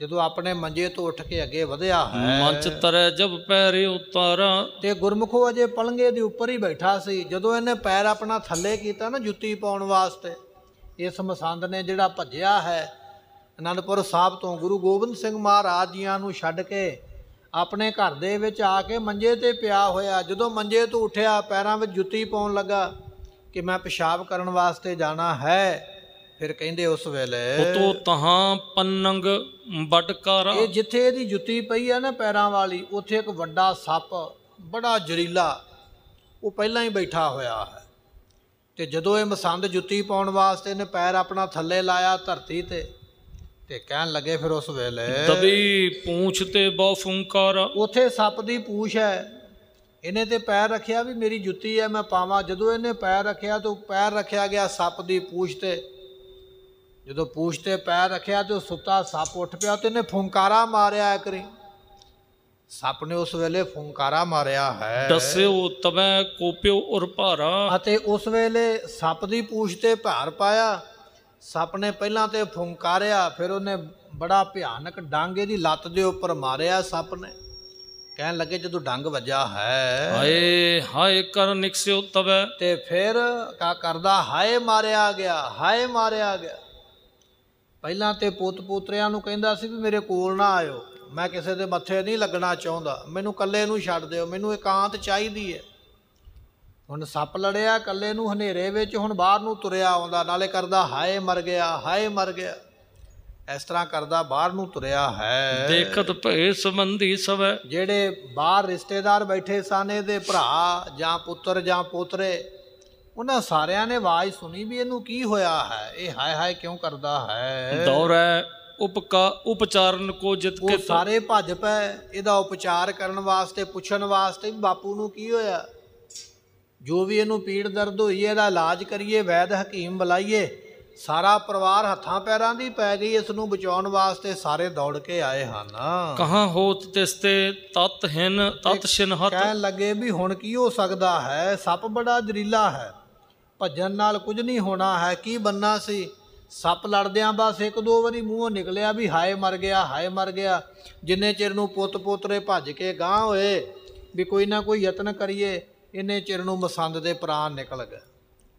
ਜਦੋਂ ਆਪਣੇ ਮੰਜੇ ਤੋਂ ਉੱਠ ਕੇ ਅੱਗੇ ਵਧਿਆ ਹੈ ਮੰਚ ਤਰੇ ਜਬ ਪੈਰ ਉਤਾਰਾ ਤੇ ਗੁਰਮੁਖੋ ਅਜੇ ਪਲੰਗੇ ਦੇ ਉੱਪਰ ਹੀ ਬੈਠਾ ਸੀ ਜਦੋਂ ਇਹਨੇ ਪੈਰ ਆਪਣਾ ਥੱਲੇ ਕੀਤਾ ਨਾ ਜੁੱਤੀ ਪਾਉਣ ਵਾਸਤੇ ਇਸ ਮਸੰਦ ਨੇ ਜਿਹੜਾ ਭੱਜਿਆ ਹੈ ਅਨੰਦਪੁਰ ਸਾਹਿਬ ਤੋਂ ਗੁਰੂ ਗੋਬਿੰਦ ਸਿੰਘ ਮਹਾਰਾਜ ਜੀਆਂ ਨੂੰ ਛੱਡ ਕੇ ਆਪਣੇ ਘਰ ਦੇ ਵਿੱਚ ਆ ਕੇ ਮੰਜੇ ਤੇ ਪਿਆ ਹੋਇਆ ਜਦੋਂ ਮੰਜੇ ਤੋਂ ਉੱਠਿਆ ਪੈਰਾਂ ਵਿੱਚ ਜੁੱਤੀ ਪਾਉਣ ਲੱਗਾ ਕਿ ਮੈਂ ਪਿਸ਼ਾਬ ਕਰਨ ਵਾਸਤੇ ਜਾਣਾ ਹੈ ਫਿਰ ਕਹਿੰਦੇ ਉਸ ਵੇਲੇ ਉਤੋ ਤਹਾਂ ਪੰਨੰਗ ਬਟਕਾਰਾ ਇਹ ਜਿੱਥੇ ਇਹਦੀ ਜੁੱਤੀ ਪਈ ਆ ਨਾ ਪੈਰਾਂ ਵਾਲੀ ਉੱਥੇ ਇੱਕ ਵੱਡਾ ਸੱਪ ਬੜਾ ਜ਼ਰੀਲਾ ਉਹ ਪਹਿਲਾਂ ਹੀ ਬੈਠਾ ਹੋਇਆ ਹੈ ਤੇ ਜਦੋਂ ਇਹ ਮਸੰਦ ਜੁੱਤੀ ਪਾਉਣ ਵਾਸਤੇ ਇਹਨੇ ਪੈਰ ਆਪਣਾ ਥੱਲੇ ਲਾਇਆ ਧਰਤੀ ਤੇ ਤੇ ਕਹਿਣ ਲੱਗੇ ਫਿਰ ਉਸ ਵੇਲੇ ਦਬੀ ਪੂੰਛ ਤੇ ਬਹੁ ਫੁੰਕਾਰ ਉਥੇ ਸੱਪ ਦੀ ਪੂਛ ਹੈ ਇਹਨੇ ਤੇ ਪੈਰ ਰੱਖਿਆ ਵੀ ਮੇਰੀ ਜੁੱਤੀ ਹੈ ਮੈਂ ਪਾਵਾਂ ਜਦੋਂ ਇਹਨੇ ਪੈਰ ਰੱਖਿਆ ਤਾਂ ਪੈਰ ਰੱਖਿਆ ਗਿਆ ਸੱਪ ਦੀ ਪੂਛ ਤੇ ਜਦੋਂ ਪੂਛ ਤੇ ਪੈਰ ਰੱਖਿਆ ਤੇ ਸੁੱਤਾ ਸੱਪ ਉੱਠ ਪਿਆ ਤੇ ਇਹਨੇ ਫੁੰਕਾਰਾ ਮਾਰਿਆ ਕਰੀ ਸੱਪ ਨੇ ਉਸ ਵੇਲੇ ਫੁੰਕਾਰਾ ਮਾਰਿਆ ਹੈ ਦੱਸਿਓ ਤਵੇਂ ਕੋਪਿਓ ਔਰ ਭਾਰਾ ਅਤੇ ਉਸ ਵੇਲੇ ਸੱਪ ਦੀ ਪੂਛ ਤੇ ਭਾਰ ਪਾਇਆ ਸੱਪ ਨੇ ਪਹਿਲਾਂ ਤੇ ਫੁੰਕਾਰਿਆ ਫਿਰ ਉਹਨੇ ਬੜਾ ਭਿਆਨਕ ਡਾਂਗੇ ਦੀ ਲੱਤ ਦੇ ਉੱਪਰ ਮਾਰਿਆ ਸੱਪ ਨੇ ਕਹਿਣ ਲੱਗੇ ਜਦੋਂ ਡੰਗ ਵੱਜਾ ਹੈ ਹਾਏ ਹਾਏ ਕਰ ਨਿਕਸਿਓ ਤਵੇ ਤੇ ਫਿਰ ਕਾ ਕਰਦਾ ਹਾਏ ਮਾਰਿਆ ਗਿਆ ਹਾਏ ਮਾਰਿਆ ਗਿਆ ਪਹਿਲਾਂ ਤੇ ਪੁੱਤ ਪੋਤਰਿਆਂ ਨੂੰ ਕਹਿੰਦਾ ਸੀ ਵੀ ਮੇਰੇ ਕੋਲ ਨਾ ਆਇਓ ਮੈਂ ਕਿਸੇ ਦੇ ਮੱਥੇ ਨਹੀਂ ਲੱਗਣਾ ਚਾਹੁੰਦਾ ਮੈਨੂੰ ਇਕੱਲੇ ਨੂੰ ਛੱਡ ਦਿਓ ਮੈਨੂੰ ਇਕਾਂਤ ਚਾਹੀਦੀ ਹੈ ਹੁਣ ਸੱਪ ਲੜਿਆ ਇਕੱਲੇ ਨੂੰ ਹਨੇਰੇ ਵਿੱਚ ਹੁਣ ਬਾਹਰ ਨੂੰ ਤੁਰਿਆ ਆਉਂਦਾ ਨਾਲੇ ਕਰਦਾ ਹਾਏ ਮਰ ਗਿਆ ਹਾਏ ਮਰ ਗਿਆ ਇਸ ਤਰ੍ਹਾਂ ਕਰਦਾ ਬਾਹਰ ਨੂੰ ਤੁਰਿਆ ਹੈ ਦੇਖਤ ਭੇ ਸੰਬੰਧੀ ਸਵੈ ਜਿਹੜੇ ਬਾਹਰ ਰਿਸ਼ਤੇਦਾਰ ਬੈਠੇ ਸਨ ਇਹਦੇ ਭਰਾ ਜਾਂ ਪੁੱਤਰ ਜਾਂ ਪੋਤਰੇ ਉਹਨਾਂ ਸਾਰਿਆਂ ਨੇ ਆਵਾਜ਼ ਸੁਣੀ ਵੀ ਇਹਨੂੰ ਕੀ ਹੋਇਆ ਹੈ ਇਹ ਹਾਏ ਹਾਏ ਕਿਉਂ ਕਰਦਾ ਹੈ ਹੈ ਉਪਕਾ ਉਪਚਾਰਨ ਕੋ ਜਿਤ ਕੇ ਸਾਰੇ ਭੱਜ ਪਏ ਇਹਦਾ ਉਪਚਾਰ ਕਰਨ ਵਾਸਤੇ ਪੁੱਛਣ ਵਾਸਤੇ ਬਾਪੂ ਨੂੰ ਕੀ ਹੋਇਆ ਜੋ ਵੀ ਇਹਨੂੰ ਪੀੜ ਦਰਦ ਹੋਈ ਇਹਦਾ ਇਲਾਜ ਕਰੀਏ ਵੈਦ ਹਕੀਮ ਬੁਲਾਈਏ ਸਾਰਾ ਪਰਿਵਾਰ ਹੱਥਾਂ ਪੈਰਾਂ ਦੀ ਪੈ ਗਈ ਇਸ ਨੂੰ ਬਚਾਉਣ ਵਾਸਤੇ ਸਾਰੇ ਦੌੜ ਕੇ ਆਏ ਹਨ ਕਹਾਂ ਹੋਤ ਤਿਸਤੇ ਤਤ ਹਨ ਤਤ ਸ਼ਿਨਹਤ ਕਹਿ ਲੱਗੇ ਵੀ ਹੁਣ ਕੀ ਹੋ ਸਕਦਾ ਹੈ ਸੱਪ ਬੜਾ ਜ਼ਰੀਲਾ ਹੈ ਭੱਜਣ ਨਾਲ ਕੁਝ ਨਹੀਂ ਹੋਣਾ ਹੈ ਕੀ ਬੰਨਾ ਸੀ ਸੱਪ ਲੜਦਿਆਂ ਬਸ ਇੱਕ ਦੋ ਵਾਰੀ ਮੂੰਹੋਂ ਨਿਕਲਿਆ ਵੀ ਹਾਏ ਮਰ ਗਿਆ ਹਾਏ ਮਰ ਗਿਆ ਜਿੰਨੇ ਚਿਰ ਨੂੰ ਪੁੱਤ ਪੋਤਰੇ ਭੱਜ ਕੇ ਗਾਂ ਹੋਏ ਵੀ ਕੋਈ ਨਾ ਕੋਈ ਯਤਨ ਕਰੀਏ ਇੰਨੇ ਚਿਰ ਨੂੰ ਮਸੰਦ ਦੇ ਪ੍ਰਾਣ ਨਿਕਲ ਗਏ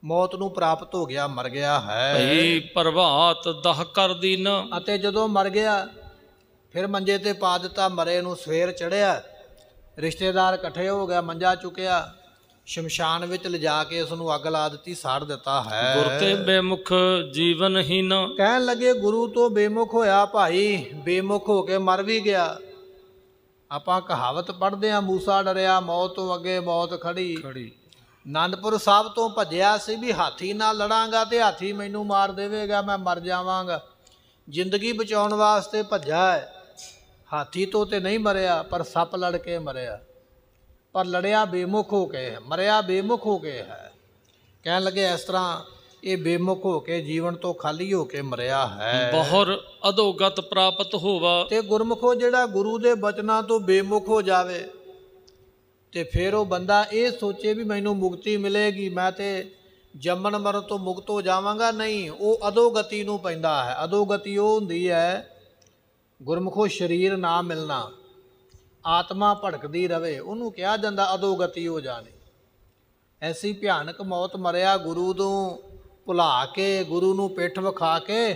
ਮੌਤ ਨੂੰ ਪ੍ਰਾਪਤ ਹੋ ਗਿਆ ਮਰ ਗਿਆ ਹੈ ਭਈ ਪ੍ਰਭਾਤ ਦਹ ਕਰ ਦਿਨ ਅਤੇ ਜਦੋਂ ਮਰ ਗਿਆ ਫਿਰ ਮੰਜੇ ਤੇ ਪਾ ਦਿੱਤਾ ਮਰੇ ਨੂੰ ਸਵੇਰ ਚੜਿਆ ਰਿਸ਼ਤੇਦਾਰ ਇਕੱਠੇ ਹੋ ਗਿਆ ਮੰਜਾ ਚੁੱਕਿਆ ਸ਼ਮਸ਼ਾਨ ਵਿੱਚ ਲਿਜਾ ਕੇ ਉਸ ਨੂੰ ਅੱਗ ਲਾ ਦਿੱਤੀ ਸਾੜ ਦਿੱਤਾ ਹੈ ਗੁਰ ਤੇ ਬੇਮੁਖ ਜੀਵਨ ਹੀ ਨਾ ਕਹਿਣ ਲੱਗੇ ਗੁਰੂ ਤੋਂ ਬੇਮੁਖ ਹੋਇਆ ਭਾਈ ਬੇਮੁਖ ਹੋ ਕੇ ਮਰ ਵੀ ਗਿਆ ਆਪਾਂ ਕਹਾਵਤ ਪੜ੍ਹਦੇ ਆ ਮੂਸਾ ਡਰਿਆ ਮੌਤ ਤੋਂ ਅੱਗੇ ਮੌਤ ਖੜੀ ਖੜੀ ਆਨੰਦਪੁਰ ਸਾਹਿਬ ਤੋਂ ਭੱਜਿਆ ਸੀ ਵੀ ਹਾਥੀ ਨਾਲ ਲੜਾਂਗਾ ਤੇ ਹਾਥੀ ਮੈਨੂੰ ਮਾਰ ਦੇਵੇਗਾ ਮੈਂ ਮਰ ਜਾਵਾਂਗਾ ਜ਼ਿੰਦਗੀ ਬਚਾਉਣ ਵਾਸਤੇ ਭੱਜਾ ਹੈ ਹਾਥੀ ਤੋਂ ਤੇ ਨਹੀਂ ਮਰਿਆ ਪਰ ਸੱਪ ਲੜ ਕੇ ਮਰਿਆ ਪਰ ਲੜਿਆ ਬੇਮੁਖ ਹੋ ਕੇ ਹੈ ਮਰਿਆ ਬੇਮੁਖ ਹੋ ਕੇ ਹੈ ਕਹਿਣ ਲੱਗੇ ਇਸ ਤਰ੍ਹਾਂ ਇਹ ਬੇਮੁਖ ਹੋ ਕੇ ਜੀਵਨ ਤੋਂ ਖਾਲੀ ਹੋ ਕੇ ਮਰਿਆ ਹੈ ਬਹੁਰ ਅਧੋਗਤ ਪ੍ਰਾਪਤ ਹੋਵਾ ਤੇ ਗੁਰਮੁਖੋ ਜਿਹੜਾ ਗੁਰੂ ਦੇ ਬਚਨਾਂ ਤੋਂ ਬੇਮੁਖ ਹੋ ਜਾਵੇ ਤੇ ਫਿਰ ਉਹ ਬੰਦਾ ਇਹ ਸੋਚੇ ਵੀ ਮੈਨੂੰ ਮੁਕਤੀ ਮਿਲੇਗੀ ਮੈਂ ਤੇ ਜੰਮਣ ਮਰਨ ਤੋਂ ਮੁਕਤ ਹੋ ਜਾਵਾਂਗਾ ਨਹੀਂ ਉਹ ਅਧੋਗਤੀ ਨੂੰ ਪੈਂਦਾ ਹੈ ਅਧੋਗਤੀ ਉਹ ਹੁੰਦੀ ਹੈ ਗੁਰਮੁਖੋ ਸਰੀਰ ਨਾ ਮਿਲਣਾ ਆਤਮਾ ਭੜਕਦੀ ਰਵੇ ਉਹਨੂੰ ਕਿਹਾ ਜਾਂਦਾ ਅਦੋਗਤੀ ਹੋ ਜਾਣੀ ਐਸੀ ਭਿਆਨਕ ਮੌਤ ਮਰਿਆ ਗੁਰੂ ਤੋਂ ਭੁਲਾ ਕੇ ਗੁਰੂ ਨੂੰ ਪਿੱਠ ਵਿਖਾ ਕੇ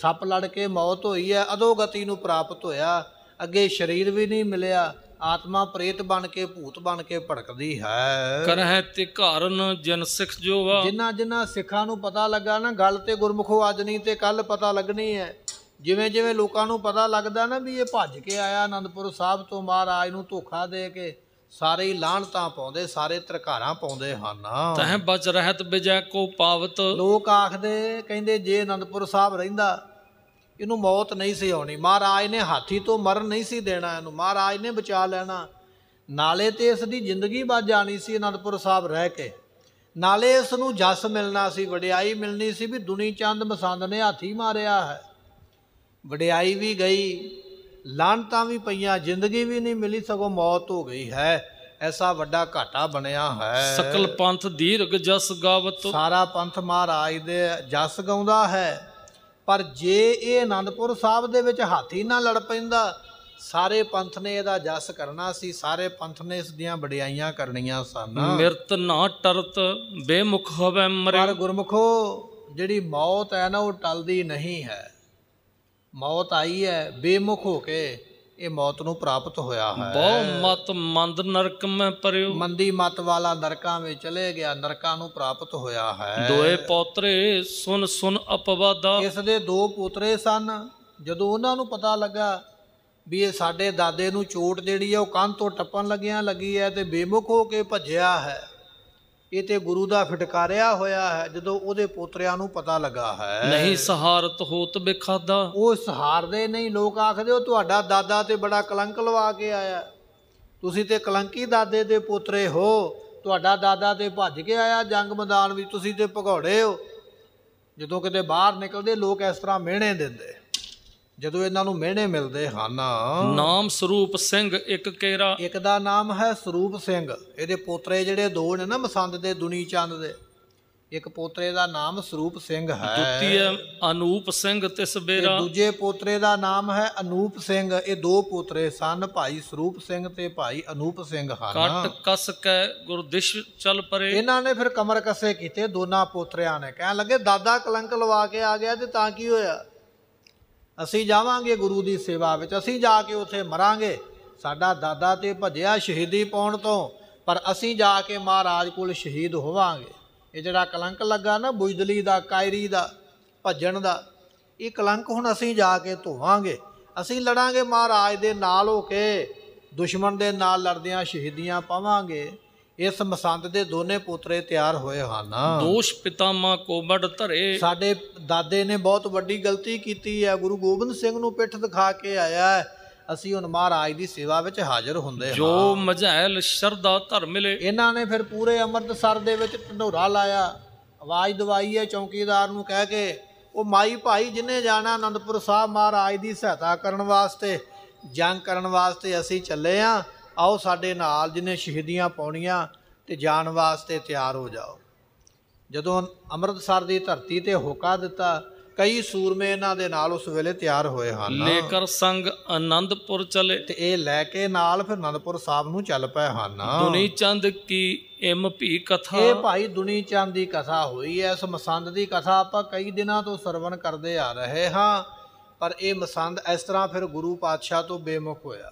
ਸੱਪ ਲੜ ਕੇ ਮੌਤ ਹੋਈ ਹੈ ਅਦੋਗਤੀ ਨੂੰ ਪ੍ਰਾਪਤ ਹੋਇਆ ਅੱਗੇ ਸਰੀਰ ਵੀ ਨਹੀਂ ਮਿਲਿਆ ਆਤਮਾ ਪ੍ਰੇਤ ਬਣ ਕੇ ਭੂਤ ਬਣ ਕੇ ਭੜਕਦੀ ਹੈ ਕਰਹਿ ਤੇ ਘਰਨ ਜਨ ਸਿੱਖ ਜੋਵਾ ਜਿਨ੍ਹਾਂ ਜਿਨ੍ਹਾਂ ਸਿੱਖਾਂ ਨੂੰ ਪਤਾ ਲੱਗਾ ਨਾ ਗੱਲ ਤੇ ਗੁਰਮੁਖੋ ਅੱਜ ਨਹੀਂ ਤੇ ਕੱਲ ਪਤਾ ਲੱਗਣੀ ਹੈ ਜਿਵੇਂ ਜਿਵੇਂ ਲੋਕਾਂ ਨੂੰ ਪਤਾ ਲੱਗਦਾ ਨਾ ਵੀ ਇਹ ਭੱਜ ਕੇ ਆਇਆ ਅਨੰਦਪੁਰ ਸਾਹਿਬ ਤੋਂ ਮਹਾਰਾਜ ਨੂੰ ਧੋਖਾ ਦੇ ਕੇ ਸਾਰੇ ਹੀ ਲਾਹਣਤਾਂ ਪਾਉਂਦੇ ਸਾਰੇ ਤਰਕਾਰਾਂ ਪਾਉਂਦੇ ਹਨ ਤਹ ਬਚ ਰਹਿਤ ਬਿਜੈ ਕੋ ਪਾਵਤ ਲੋਕ ਆਖਦੇ ਕਹਿੰਦੇ ਜੇ ਅਨੰਦਪੁਰ ਸਾਹਿਬ ਰਹਿੰਦਾ ਇਹਨੂੰ ਮੌਤ ਨਹੀਂ ਸੀ ਆਉਣੀ ਮਹਾਰਾਜ ਨੇ ਹਾਥੀ ਤੋਂ ਮਰਨ ਨਹੀਂ ਸੀ ਦੇਣਾ ਇਹਨੂੰ ਮਹਾਰਾਜ ਨੇ ਬਚਾ ਲੈਣਾ ਨਾਲੇ ਤੇ ਇਸ ਦੀ ਜ਼ਿੰਦਗੀ ਬਚ ਜਾਣੀ ਸੀ ਅਨੰਦਪੁਰ ਸਾਹਿਬ ਰਹਿ ਕੇ ਨਾਲੇ ਇਸ ਨੂੰ ਜਸ ਮਿਲਣਾ ਸੀ ਵਡਿਆਈ ਮਿਲਣੀ ਸੀ ਵੀ ਦੁਨੀ ਚੰਦ ਮਸੰਦ ਨੇ ਹਾਥੀ ਮਾਰਿਆ ਹੈ ਵਡਿਆਈ ਵੀ ਗਈ ਲਾਂਤਾਂ ਵੀ ਪਈਆਂ ਜ਼ਿੰਦਗੀ ਵੀ ਨਹੀਂ ਮਿਲੀ ਸਗੋਂ ਮੌਤ ਹੋ ਗਈ ਹੈ ਐਸਾ ਵੱਡਾ ਘਾਟਾ ਬਣਿਆ ਹੈ ਸਕਲ ਪੰਥ ਦੀਰਗ ਜਸ ਗਾਵਤ ਸਾਰਾ ਪੰਥ ਮਹਾਰਾਜ ਦੇ ਜਸ ਗਾਉਂਦਾ ਹੈ ਪਰ ਜੇ ਇਹ ਆਨੰਦਪੁਰ ਸਾਹਿਬ ਦੇ ਵਿੱਚ ਹਾਥੀ ਨਾਲ ਲੜ ਪੈਂਦਾ ਸਾਰੇ ਪੰਥ ਨੇ ਇਹਦਾ ਜਸ ਕਰਨਾ ਸੀ ਸਾਰੇ ਪੰਥ ਨੇ ਇਸ ਦੀਆਂ ਵਡਿਆਈਆਂ ਕਰਨੀਆਂ ਸਨ ਮਿਰਤ ਨਾ ਟਰਤ ਬੇਮੁਖ ਹੋਵੇ ਮਰੇ ਪਰ ਗੁਰਮੁਖੋ ਜਿਹੜੀ ਮੌਤ ਹੈ ਨਾ ਉਹ ਟਲਦੀ ਨਹੀਂ ਹੈ ਮੌਤ ਆਈ ਹੈ ਬੇਮੁਖ ਹੋ ਕੇ ਇਹ ਮੌਤ ਨੂੰ ਪ੍ਰਾਪਤ ਹੋਇਆ ਹੈ ਬਹੁ ਮਤ ਮੰਦ ਨਰਕ ਮੈਂ ਪਰਿਉ ਮੰਦੀ ਮਤ ਵਾਲਾ ਨਰਕਾਂ ਵਿੱਚ ਚਲੇ ਗਿਆ ਨਰਕਾਂ ਨੂੰ ਪ੍ਰਾਪਤ ਹੋਇਆ ਹੈ ਦੋਏ ਪੋਤਰੇ ਸੁਨ ਸੁਨ ਅਪਵਾਦਾ ਇਸ ਦੇ ਦੋ ਪੁੱਤਰੇ ਸਨ ਜਦੋਂ ਉਹਨਾਂ ਨੂੰ ਪਤਾ ਲੱਗਾ ਵੀ ਇਹ ਸਾਡੇ ਦਾਦੇ ਨੂੰ ਚੋਟ ਜਿਹੜੀ ਹੈ ਉਹ ਕੰਨ ਤੋਂ ਟੱਪਣ ਲੱਗਿਆਂ ਲੱਗੀ ਹੈ ਤੇ ਬੇਮੁਖ ਹੋ ਕੇ ਭੱਜਿਆ ਹੈ ਇਹ ਤੇ ਗੁਰੂ ਦਾ ਫਟਕਾਰਿਆ ਹੋਇਆ ਹੈ ਜਦੋਂ ਉਹਦੇ ਪੋਤਰਿਆਂ ਨੂੰ ਪਤਾ ਲੱਗਾ ਹੈ ਨਹੀਂ ਸਹਾਰਤ ਹੋਤ ਬਿਖਾਦਾ ਉਹ ਸਹਾਰਦੇ ਨਹੀਂ ਲੋਕ ਆਖਦੇ ਉਹ ਤੁਹਾਡਾ ਦਾਦਾ ਤੇ ਬੜਾ ਕਲੰਕ ਲਵਾ ਕੇ ਆਇਆ ਤੁਸੀਂ ਤੇ ਕਲੰਕੀ ਦਾਦੇ ਦੇ ਪੋਤਰੇ ਹੋ ਤੁਹਾਡਾ ਦਾਦਾ ਤੇ ਭੱਜ ਕੇ ਆਇਆ ਜੰਗ ਮੈਦਾਨ ਵਿੱਚ ਤੁਸੀਂ ਤੇ ਭਗੌੜੇ ਹੋ ਜਦੋਂ ਕਿਤੇ ਬਾਹਰ ਨਿਕਲਦੇ ਲੋਕ ਇਸ ਤਰ੍ਹਾਂ ਮਿਹਣੇ ਦਿੰਦੇ ਜਦੋਂ ਇਹਨਾਂ ਨੂੰ ਮਿਹਣੇ ਮਿਲਦੇ ਹਨ ਨਾਮ ਸਰੂਪ ਸਿੰਘ ਇੱਕ ਕੇਰਾ ਇੱਕ ਦਾ ਨਾਮ ਹੈ ਸਰੂਪ ਸਿੰਘ ਇਹਦੇ ਪੋਤਰੇ ਜਿਹੜੇ ਦੋ ਨੇ ਨਾ ਮਸੰਦ ਦੇ ਦੁਨੀ ਚੰਦ ਦੇ ਇੱਕ ਪੋਤਰੇ ਦਾ ਨਾਮ ਸਰੂਪ ਸਿੰਘ ਹੈ ਦੂਤੀ ਹੈ ਅਨੂਪ ਸਿੰਘ ਤਿਸਬੇਰਾ ਦੂਜੇ ਪੋਤਰੇ ਦਾ ਨਾਮ ਹੈ ਅਨੂਪ ਸਿੰਘ ਇਹ ਦੋ ਪੋਤਰੇ ਸਨ ਭਾਈ ਸਰੂਪ ਸਿੰਘ ਤੇ ਭਾਈ ਅਨੂਪ ਸਿੰਘ ਹਨ ਕੱਟ ਕਸ ਕੇ ਗੁਰਦਿਸ਼ ਚਲ ਪਰੇ ਇਹਨਾਂ ਨੇ ਫਿਰ ਕਮਰ ਕਸੇ ਕੀਤੇ ਦੋਨਾਂ ਪੋਤਰਿਆਂ ਨੇ ਕਹਿਣ ਲੱਗੇ ਦਾਦਾ ਕਲੰਕ ਲਵਾ ਕੇ ਆ ਗਿਆ ਤੇ ਤਾਂ ਕੀ ਹੋਇਆ ਅਸੀਂ ਜਾਵਾਂਗੇ ਗੁਰੂ ਦੀ ਸੇਵਾ ਵਿੱਚ ਅਸੀਂ ਜਾ ਕੇ ਉੱਥੇ ਮਰਾਂਗੇ ਸਾਡਾ ਦਾਦਾ ਤੇ ਭਜਿਆ ਸ਼ਹੀਦੀ ਪਾਉਣ ਤੋਂ ਪਰ ਅਸੀਂ ਜਾ ਕੇ ਮਹਾਰਾਜ ਕੋਲ ਸ਼ਹੀਦ ਹੋਵਾਂਗੇ ਇਹ ਜਿਹੜਾ ਕਲੰਕ ਲੱਗਾ ਨਾ ਬੁਜਦਲੀ ਦਾ ਕਾਇਰੀ ਦਾ ਭੱਜਣ ਦਾ ਇਹ ਕਲੰਕ ਹੁਣ ਅਸੀਂ ਜਾ ਕੇ ਧੋਵਾਂਗੇ ਅਸੀਂ ਲੜਾਂਗੇ ਮਹਾਰਾਜ ਦੇ ਨਾਲ ਹੋ ਕੇ ਦੁਸ਼ਮਣ ਦੇ ਨਾਲ ਲੜਦਿਆਂ ਸ਼ਹੀਦੀਆਂ ਪਾਵਾਂਗੇ ਇਸ ਮਸੰਦ ਦੇ ਦੋਨੇ ਪੁੱਤਰੇ ਤਿਆਰ ਹੋਏ ਹਨ ਦੋਸ਼ ਪਿਤਾਮਾ ਕੋ ਬੜ ਧਰੇ ਸਾਡੇ ਦਾਦੇ ਨੇ ਬਹੁਤ ਵੱਡੀ ਗਲਤੀ ਕੀਤੀ ਹੈ ਗੁਰੂ ਗੋਬਿੰਦ ਸਿੰਘ ਨੂੰ ਪਿੱਠ ਦਿਖਾ ਕੇ ਆਇਆ ਹੈ ਅਸੀਂ ਹੁਣ ਮਹਾਰਾਜ ਦੀ ਸੇਵਾ ਵਿੱਚ ਹਾਜ਼ਰ ਹੁੰਦੇ ਹਾਂ ਜੋ ਮਝੈਲ ਸ਼ਰਦਾ ਧਰ ਮਿਲੇ ਇਹਨਾਂ ਨੇ ਫਿਰ ਪੂਰੇ ਅੰਮ੍ਰਿਤਸਰ ਦੇ ਵਿੱਚ ਢੰਡੋਰਾ ਲਾਇਆ ਆਵਾਜ਼ ਦਵਾਈ ਹੈ ਚੌਕੀਦਾਰ ਨੂੰ ਕਹਿ ਕੇ ਉਹ ਮਾਈ ਭਾਈ ਜਿਨੇ ਜਾਣਾ ਅਨੰਦਪੁਰ ਸਾਹਿਬ ਮਹਾਰਾਜ ਦੀ ਸਹਾਇਤਾ ਕਰਨ ਵਾਸਤੇ ਜੰਗ ਕਰਨ ਵਾਸਤੇ ਅਸੀਂ ਚੱਲੇ ਆਂ ਆਓ ਸਾਡੇ ਨਾਲ ਜਿਨੇ ਸ਼ਹੀਦੀਆਂ ਪਾਉਣੀਆਂ ਤੇ ਜਾਣ ਵਾਸਤੇ ਤਿਆਰ ਹੋ ਜਾਓ ਜਦੋਂ ਅੰਮ੍ਰਿਤਸਰ ਦੀ ਧਰਤੀ ਤੇ ਹੁਕਾ ਦਿੱਤਾ ਕਈ ਸੂਰਮੇ ਇਹਨਾਂ ਦੇ ਨਾਲ ਉਸ ਵੇਲੇ ਤਿਆਰ ਹੋਏ ਹਨ ਲੇਕਰ ਸੰਗ ਆਨੰਦਪੁਰ ਚਲੇ ਤੇ ਇਹ ਲੈ ਕੇ ਨਾਲ ਫਿਰ ਆਨੰਦਪੁਰ ਸਾਹਿਬ ਨੂੰ ਚੱਲ ਪਏ ਹਨ ਦੁਨੀ ਚੰਦ ਕੀ ਐਮ ਭੀ ਕਥਾ ਇਹ ਭਾਈ ਦੁਨੀ ਚੰਦ ਦੀ ਕਥਾ ਹੋਈ ਐ ਇਸ ਮਸੰਦ ਦੀ ਕਥਾ ਆਪਾਂ ਕਈ ਦਿਨਾਂ ਤੋਂ ਸਰਵਣ ਕਰਦੇ ਆ ਰਹੇ ਹਾਂ ਪਰ ਇਹ ਮਸੰਦ ਇਸ ਤਰ੍ਹਾਂ ਫਿਰ ਗੁਰੂ ਪਾਤਸ਼ਾਹ ਤੋਂ ਬੇਮੁਖ ਹੋਇਆ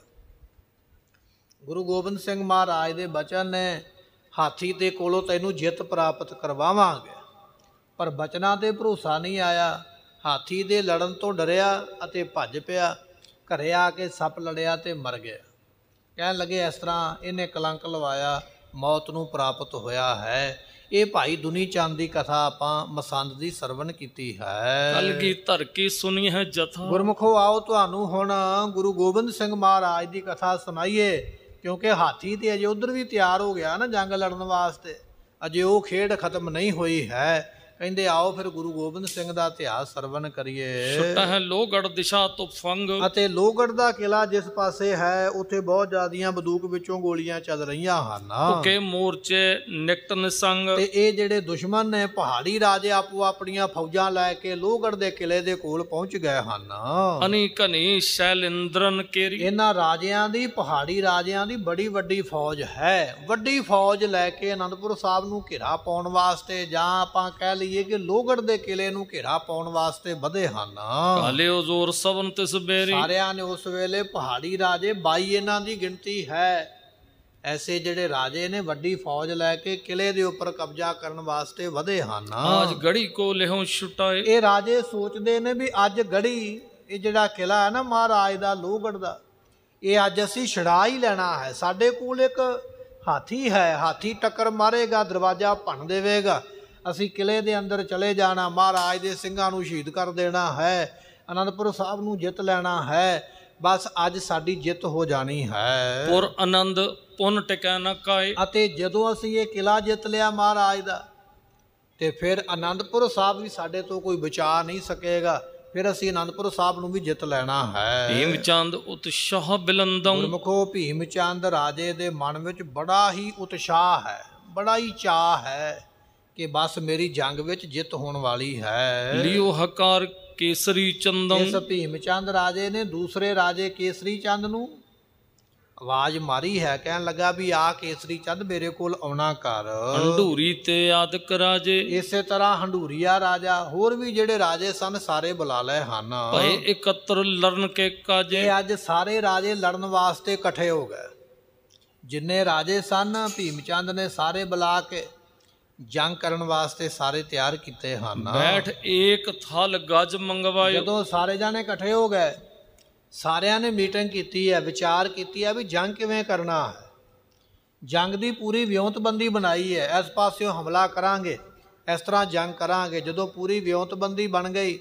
ਗੁਰੂ ਗੋਬਿੰਦ ਸਿੰਘ ਮਹਾਰਾਜ ਦੇ ਬਚਨ ਨੇ ਹਾਥੀ ਤੇ ਕੋਲੋਂ ਤੈਨੂੰ ਜਿੱਤ ਪ੍ਰਾਪਤ ਕਰਵਾਵਾਂਗੇ ਪਰ ਬਚਨਾਂ ਤੇ ਭਰੋਸਾ ਨਹੀਂ ਆਇਆ ਹਾਥੀ ਦੇ ਲੜਨ ਤੋਂ ਡਰਿਆ ਅਤੇ ਭੱਜ ਪਿਆ ਘਰੇ ਆ ਕੇ ਸੱਪ ਲੜਿਆ ਤੇ ਮਰ ਗਿਆ ਕਹਿਣ ਲੱਗੇ ਇਸ ਤਰ੍ਹਾਂ ਇਹਨੇ ਕਲੰਕ ਲਵਾਇਆ ਮੌਤ ਨੂੰ ਪ੍ਰਾਪਤ ਹੋਇਆ ਹੈ ਇਹ ਭਾਈ ਦੁਨੀ ਚੰਦ ਦੀ ਕਥਾ ਆਪਾਂ ਮਸੰਦ ਦੀ ਸਰਵਣ ਕੀਤੀ ਹੈ ਕਲ ਕੀ ਧਰ ਕੀ ਸੁਣੀ ਹੈ ਜਥਾ ਗੁਰਮਖੋ ਆਓ ਤੁਹਾਨੂੰ ਹੁਣ ਗੁਰੂ ਗੋਬਿੰਦ ਸਿੰਘ ਮਹਾਰਾਜ ਦੀ ਕਥਾ ਸੁਣਾਈਏ ਕਿਉਂਕਿ ਹਾਥੀ ਤੇ ਅਜੇ ਉਧਰ ਵੀ ਤਿਆਰ ਹੋ ਗਿਆ ਨਾ ਜੰਗ ਲੜਨ ਵਾਸਤੇ ਅਜੇ ਉਹ ਖੇਡ ਖਤਮ ਨਹੀਂ ਹੋਈ ਹੈ ਕਹਿੰਦੇ ਆਓ ਫਿਰ ਗੁਰੂ ਗੋਬਿੰਦ ਸਿੰਘ ਦਾ ਇਤਿਹਾਸ ਸਰਵਨ ਕਰੀਏ ਸੁਤਹ ਲੋਹਗੜ ਦਿਸ਼ਾ ਤੋਂ ਫੰਗ ਅਤੇ ਲੋਹਗੜ ਦਾ ਕਿਲਾ ਜਿਸ ਪਾਸੇ ਹੈ ਉੱਥੇ ਬਹੁਤ ਜ਼ਿਆਦੀਆਂ ਬੰਦੂਕ ਵਿੱਚੋਂ ਗੋਲੀਆਂ ਚੱਲ ਰਹੀਆਂ ਹਨ ਕਿ ਮੋਰਚੇ ਨਿਕਟ ਨਿਸੰਗ ਤੇ ਇਹ ਜਿਹੜੇ ਦੁਸ਼ਮਣ ਨੇ ਪਹਾੜੀ ਰਾਜੇ ਆਪੋ ਆਪਣੀਆਂ ਫੌਜਾਂ ਲੈ ਕੇ ਲੋਹਗੜ ਦੇ ਕਿਲੇ ਦੇ ਕੋਲ ਪਹੁੰਚ ਗਏ ਹਨ ਅਨੀ ਕਨੀ ਸ਼ੈਲਿੰਦਰਨ ਕੇਰੀ ਇਹਨਾਂ ਰਾਜਿਆਂ ਦੀ ਪਹਾੜੀ ਰਾਜਿਆਂ ਦੀ ਬੜੀ ਵੱਡੀ ਫੌਜ ਹੈ ਵੱਡੀ ਫੌਜ ਲੈ ਕੇ ਅਨੰਦਪੁਰ ਸਾਹਿਬ ਨੂੰ ਘੇਰਾ ਪਾਉਣ ਵਾਸਤੇ ਜਾਂ ਆਪਾਂ ਕਹਿ ਲਈ ਲਈਏ ਕਿ ਲੋਗੜ ਦੇ ਕਿਲੇ ਨੂੰ ਘੇਰਾ ਪਾਉਣ ਵਾਸਤੇ ਵਧੇ ਹਨ ਕਾਲਿਓ ਜ਼ੋਰ ਸਭਨ ਤਿਸ ਬੇਰੀ ਸਾਰਿਆਂ ਨੇ ਉਸ ਵੇਲੇ ਪਹਾੜੀ ਰਾਜੇ 22 ਇਹਨਾਂ ਦੀ ਗਿਣਤੀ ਹੈ ਐਸੇ ਜਿਹੜੇ ਰਾਜੇ ਨੇ ਵੱਡੀ ਫੌਜ ਲੈ ਕੇ ਕਿਲੇ ਦੇ ਉੱਪਰ ਕਬਜ਼ਾ ਕਰਨ ਵਾਸਤੇ ਵਧੇ ਹਨ ਅੱਜ ਗੜੀ ਕੋ ਲਿਹੋਂ ਛੁਟਾਏ ਇਹ ਰਾਜੇ ਸੋਚਦੇ ਨੇ ਵੀ ਅੱਜ ਗੜੀ ਇਹ ਜਿਹੜਾ ਕਿਲਾ ਹੈ ਨਾ ਮਹਾਰਾਜ ਦਾ ਲੋਗੜ ਦਾ ਇਹ ਅੱਜ ਅਸੀਂ ਛੜਾ ਹੀ ਲੈਣਾ ਹੈ ਸਾਡੇ ਕੋਲ ਇੱਕ ਹਾਥੀ ਹੈ ਹਾਥੀ ਟੱਕਰ ਮਾਰੇਗਾ ਦਰਵਾਜ਼ਾ ਭੰਨ ਦੇਵੇਗਾ ਅਸੀਂ ਕਿਲੇ ਦੇ ਅੰਦਰ ਚਲੇ ਜਾਣਾ ਮਹਾਰਾਜ ਦੇ ਸਿੰਘਾਂ ਨੂੰ ਸ਼ਹੀਦ ਕਰ ਦੇਣਾ ਹੈ ਅਨੰਦਪੁਰ ਸਾਹਿਬ ਨੂੰ ਜਿੱਤ ਲੈਣਾ ਹੈ ਬਸ ਅੱਜ ਸਾਡੀ ਜਿੱਤ ਹੋ ਜਾਣੀ ਹੈ ਪੁਰ ਆਨੰਦ ਪੁਨ ਟਿਕੈ ਨਾ ਕਾਏ ਅਤੇ ਜਦੋਂ ਅਸੀਂ ਇਹ ਕਿਲਾ ਜਿੱਤ ਲਿਆ ਮਹਾਰਾਜ ਦਾ ਤੇ ਫਿਰ ਆਨੰਦਪੁਰ ਸਾਹਿਬ ਵੀ ਸਾਡੇ ਤੋਂ ਕੋਈ ਬਚਾ ਨਹੀਂ ਸਕੇਗਾ ਫਿਰ ਅਸੀਂ ਆਨੰਦਪੁਰ ਸਾਹਿਬ ਨੂੰ ਵੀ ਜਿੱਤ ਲੈਣਾ ਹੈ ਭੀਮ ਚੰਦ ਉਤਸ਼ਾਹ ਬਿਲੰਦੋਂ ਮੁਖੋ ਭੀਮ ਚੰਦ ਰਾਜੇ ਦੇ ਮਨ ਵਿੱਚ ਬੜਾ ਹੀ ਉਤਸ਼ਾਹ ਹੈ ਬੜਾ ਹੀ ਚਾਹ ਹੈ ਕਿ ਬਸ ਮੇਰੀ ਜੰਗ ਵਿੱਚ ਜਿੱਤ ਹੋਣ ਵਾਲੀ ਹੈ ਲਿਓ ਹਕਾਰ ਕੇਸਰੀ ਚੰਦਮ ਇਸ ਭੀਮ ਚੰਦ ਰਾਜੇ ਨੇ ਦੂਸਰੇ ਰਾਜੇ ਕੇਸਰੀ ਚੰਦ ਨੂੰ ਆਵਾਜ਼ ਮਾਰੀ ਹੈ ਕਹਿਣ ਲੱਗਾ ਵੀ ਆ ਕੇਸਰੀ ਚੰਦ ਮੇਰੇ ਕੋਲ ਆਉਣਾ ਕਰ ਹੰਡੂਰੀ ਤੇ ਆਦਿਕ ਰਾਜੇ ਇਸੇ ਤਰ੍ਹਾਂ ਹੰਡੂਰੀਆ ਰਾਜਾ ਹੋਰ ਵੀ ਜਿਹੜੇ ਰਾਜੇ ਸਨ ਸਾਰੇ ਬੁਲਾ ਲਏ ਹਨ ਭਏ ਇਕੱਤਰ ਲੜਨ ਕੇ ਕਾਜੇ ਅੱਜ ਸਾਰੇ ਰਾਜੇ ਲੜਨ ਵਾਸਤੇ ਇਕੱਠੇ ਹੋ ਗਏ ਜਿੰਨੇ ਰਾਜੇ ਸਨ ਭੀਮ ਚੰਦ ਨੇ ਸਾਰੇ ਬੁਲਾ ਕੇ ਜੰਗ ਕਰਨ ਵਾਸਤੇ ਸਾਰੇ ਤਿਆਰ ਕੀਤੇ ਹਨ ਬੈਠ ਏਕ ਥਲ ਗਜ ਮੰਗਵਾਏ ਜਦੋਂ ਸਾਰੇ ਜਾਣੇ ਇਕੱਠੇ ਹੋ ਗਏ ਸਾਰਿਆਂ ਨੇ ਮੀਟਿੰਗ ਕੀਤੀ ਹੈ ਵਿਚਾਰ ਕੀਤੀ ਹੈ ਵੀ ਜੰਗ ਕਿਵੇਂ ਕਰਨਾ ਹੈ ਜੰਗ ਦੀ ਪੂਰੀ ਵਿਉਂਤਬੰਦੀ ਬਣਾਈ ਹੈ ਇਸ ਪਾਸਿਓਂ ਹਮਲਾ ਕਰਾਂਗੇ ਇਸ ਤਰ੍ਹਾਂ ਜੰਗ ਕਰਾਂਗੇ ਜਦੋਂ ਪੂਰੀ ਵਿਉਂਤਬੰਦੀ ਬਣ ਗਈ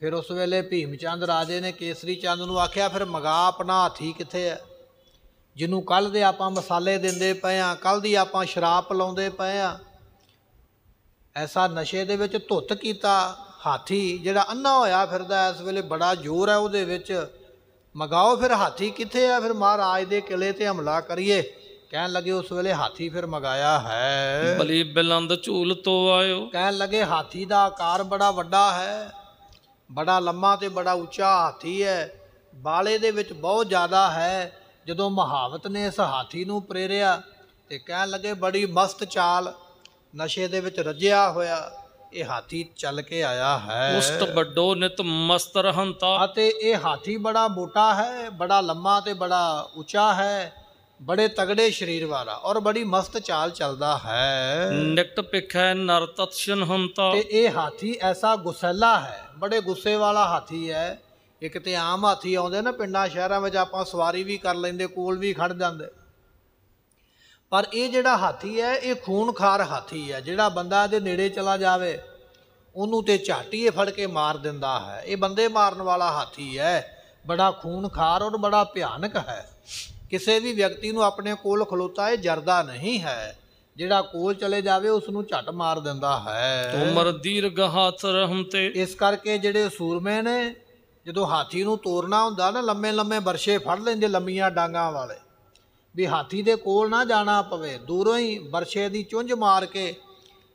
ਫਿਰ ਉਸ ਵੇਲੇ ਭੀਮ ਚੰਦ ਰਾਜੇ ਨੇ ਕੇਸਰੀ ਚੰਦ ਨੂੰ ਆਖਿਆ ਫਿਰ ਮਗਾ ਆਪਣਾ ਹਾਥੀ ਕਿੱਥੇ ਹੈ ਜਿਹਨੂੰ ਕੱਲ ਦੇ ਆਪਾਂ ਮਸਾਲੇ ਦਿੰਦੇ ਪਏ ਆ ਕੱਲ ਦੀ ਆਪਾਂ ਸ਼ਰਾਬ ਪਲਾਉਂਦੇ ਪਏ ਆ ਐਸਾ ਨਸ਼ੇ ਦੇ ਵਿੱਚ ਧੁੱਤ ਕੀਤਾ ਹਾਥੀ ਜਿਹੜਾ ਅੰਨਾ ਹੋਇਆ ਫਿਰਦਾ ਇਸ ਵੇਲੇ ਬੜਾ ਜ਼ੋਰ ਹੈ ਉਹਦੇ ਵਿੱਚ ਮਗਾਓ ਫਿਰ ਹਾਥੀ ਕਿੱਥੇ ਆ ਫਿਰ ਮਹਾਰਾਜ ਦੇ ਕਿਲੇ ਤੇ ਹਮਲਾ ਕਰੀਏ ਕਹਿਣ ਲੱਗੇ ਉਸ ਵੇਲੇ ਹਾਥੀ ਫਿਰ ਮਗਾਇਆ ਹੈ ਬਲੀ ਬਲੰਦ ਝੂਲ ਤੋਂ ਆਇਓ ਕਹਿਣ ਲੱਗੇ ਹਾਥੀ ਦਾ ਆਕਾਰ ਬੜਾ ਵੱਡਾ ਹੈ ਬੜਾ ਲੰਮਾ ਤੇ ਬੜਾ ਉੱਚਾ ਹਾਥੀ ਹੈ ਬਾਲੇ ਦੇ ਵਿੱਚ ਬਹੁਤ ਜ਼ਿਆਦਾ ਹੈ ਜਦੋਂ ਮਹਾਵਤ ਨੇ ਇਸ ਹਾਥੀ ਨੂੰ ਪ੍ਰੇਰਿਆ ਤੇ ਕਹਿਣ ਲੱਗੇ ਬੜੀ ਮਸਤ ਚਾਲ ਨਸ਼ੇ ਦੇ ਵਿੱਚ ਰੱਜਿਆ ਹੋਇਆ ਇਹ ਹਾਥੀ ਚੱਲ ਕੇ ਆਇਆ ਹੈ ਉਸਤ ਵੱਡੋ ਨਿਤ ਮਸਤ ਰਹੰਤਾ ਅਤੇ ਇਹ ਹਾਥੀ ਬੜਾ ਮੋਟਾ ਹੈ ਬੜਾ ਲੰਮਾ ਤੇ ਬੜਾ ਉੱਚਾ ਹੈ ਬੜੇ ਤਗੜੇ ਸਰੀਰ ਵਾਲਾ ਔਰ ਬੜੀ ਮਸਤ ਚਾਲ ਚੱਲਦਾ ਹੈ ਨਿਕਟ ਪਿਖੈ ਨਰਤਤਸ਼ਨ ਹੰਤਾ ਤੇ ਇਹ ਹਾਥੀ ਐਸਾ ਗੁਸੈਲਾ ਹੈ ਬੜੇ ਗੁੱਸੇ ਵਾਲਾ ਹਾਥੀ ਹੈ ਇੱਕ ਤੇ ਆਮ ਹਾਥੀ ਆਉਂਦੇ ਨਾ ਪਿੰਡਾਂ ਸ਼ਹਿਰਾਂ ਵਿੱਚ ਆਪਾਂ ਸਵਾਰੀ ਵੀ ਕਰ ਲੈਂਦੇ ਕੋਲ ਵੀ ਖੜ ਜਾਂਦੇ ਪਰ ਇਹ ਜਿਹੜਾ ਹਾਥੀ ਹੈ ਇਹ ਖੂਨਖਾਰ ਹਾਥੀ ਹੈ ਜਿਹੜਾ ਬੰਦਾ ਇਹਦੇ ਨੇੜੇ ਚਲਾ ਜਾਵੇ ਉਹਨੂੰ ਤੇ ਝਾਟੀਏ ਫੜ ਕੇ ਮਾਰ ਦਿੰਦਾ ਹੈ ਇਹ ਬੰਦੇ ਮਾਰਨ ਵਾਲਾ ਹਾਥੀ ਹੈ ਬੜਾ ਖੂਨਖਾਰ ਔਰ ਬੜਾ ਭਿਆਨਕ ਹੈ ਕਿਸੇ ਵੀ ਵਿਅਕਤੀ ਨੂੰ ਆਪਣੇ ਕੋਲ ਖਲੋਤਾ ਇਹ ਜਰਦਾ ਨਹੀਂ ਹੈ ਜਿਹੜਾ ਕੋਲ ਚਲੇ ਜਾਵੇ ਉਸ ਨੂੰ ਝਟ ਮਾਰ ਦਿੰਦਾ ਹੈ ਤੁਮਰ ਦੀਰਘ ਹਾਥ ਰਹਮਤੇ ਇਸ ਕਰਕੇ ਜਿਹੜੇ ਸੂਰਮੇ ਨੇ ਜਦੋਂ ਹਾਥੀ ਨੂੰ ਤੋਰਨਾ ਹੁੰਦਾ ਨਾ ਲੰਮੇ ਲੰਮੇ ਬਰਸ਼ੇ ਫੜ ਲੈਂਦੇ ਲੰਮੀਆਂ ਡਾਂਗਾਂ ਵਾਲੇ ਵੀ ਹਾਥੀ ਦੇ ਕੋਲ ਨਾ ਜਾਣਾ ਪਵੇ ਦੂਰੋਂ ਹੀ ਬਰਸ਼ੇ ਦੀ ਚੁੰਝ ਮਾਰ ਕੇ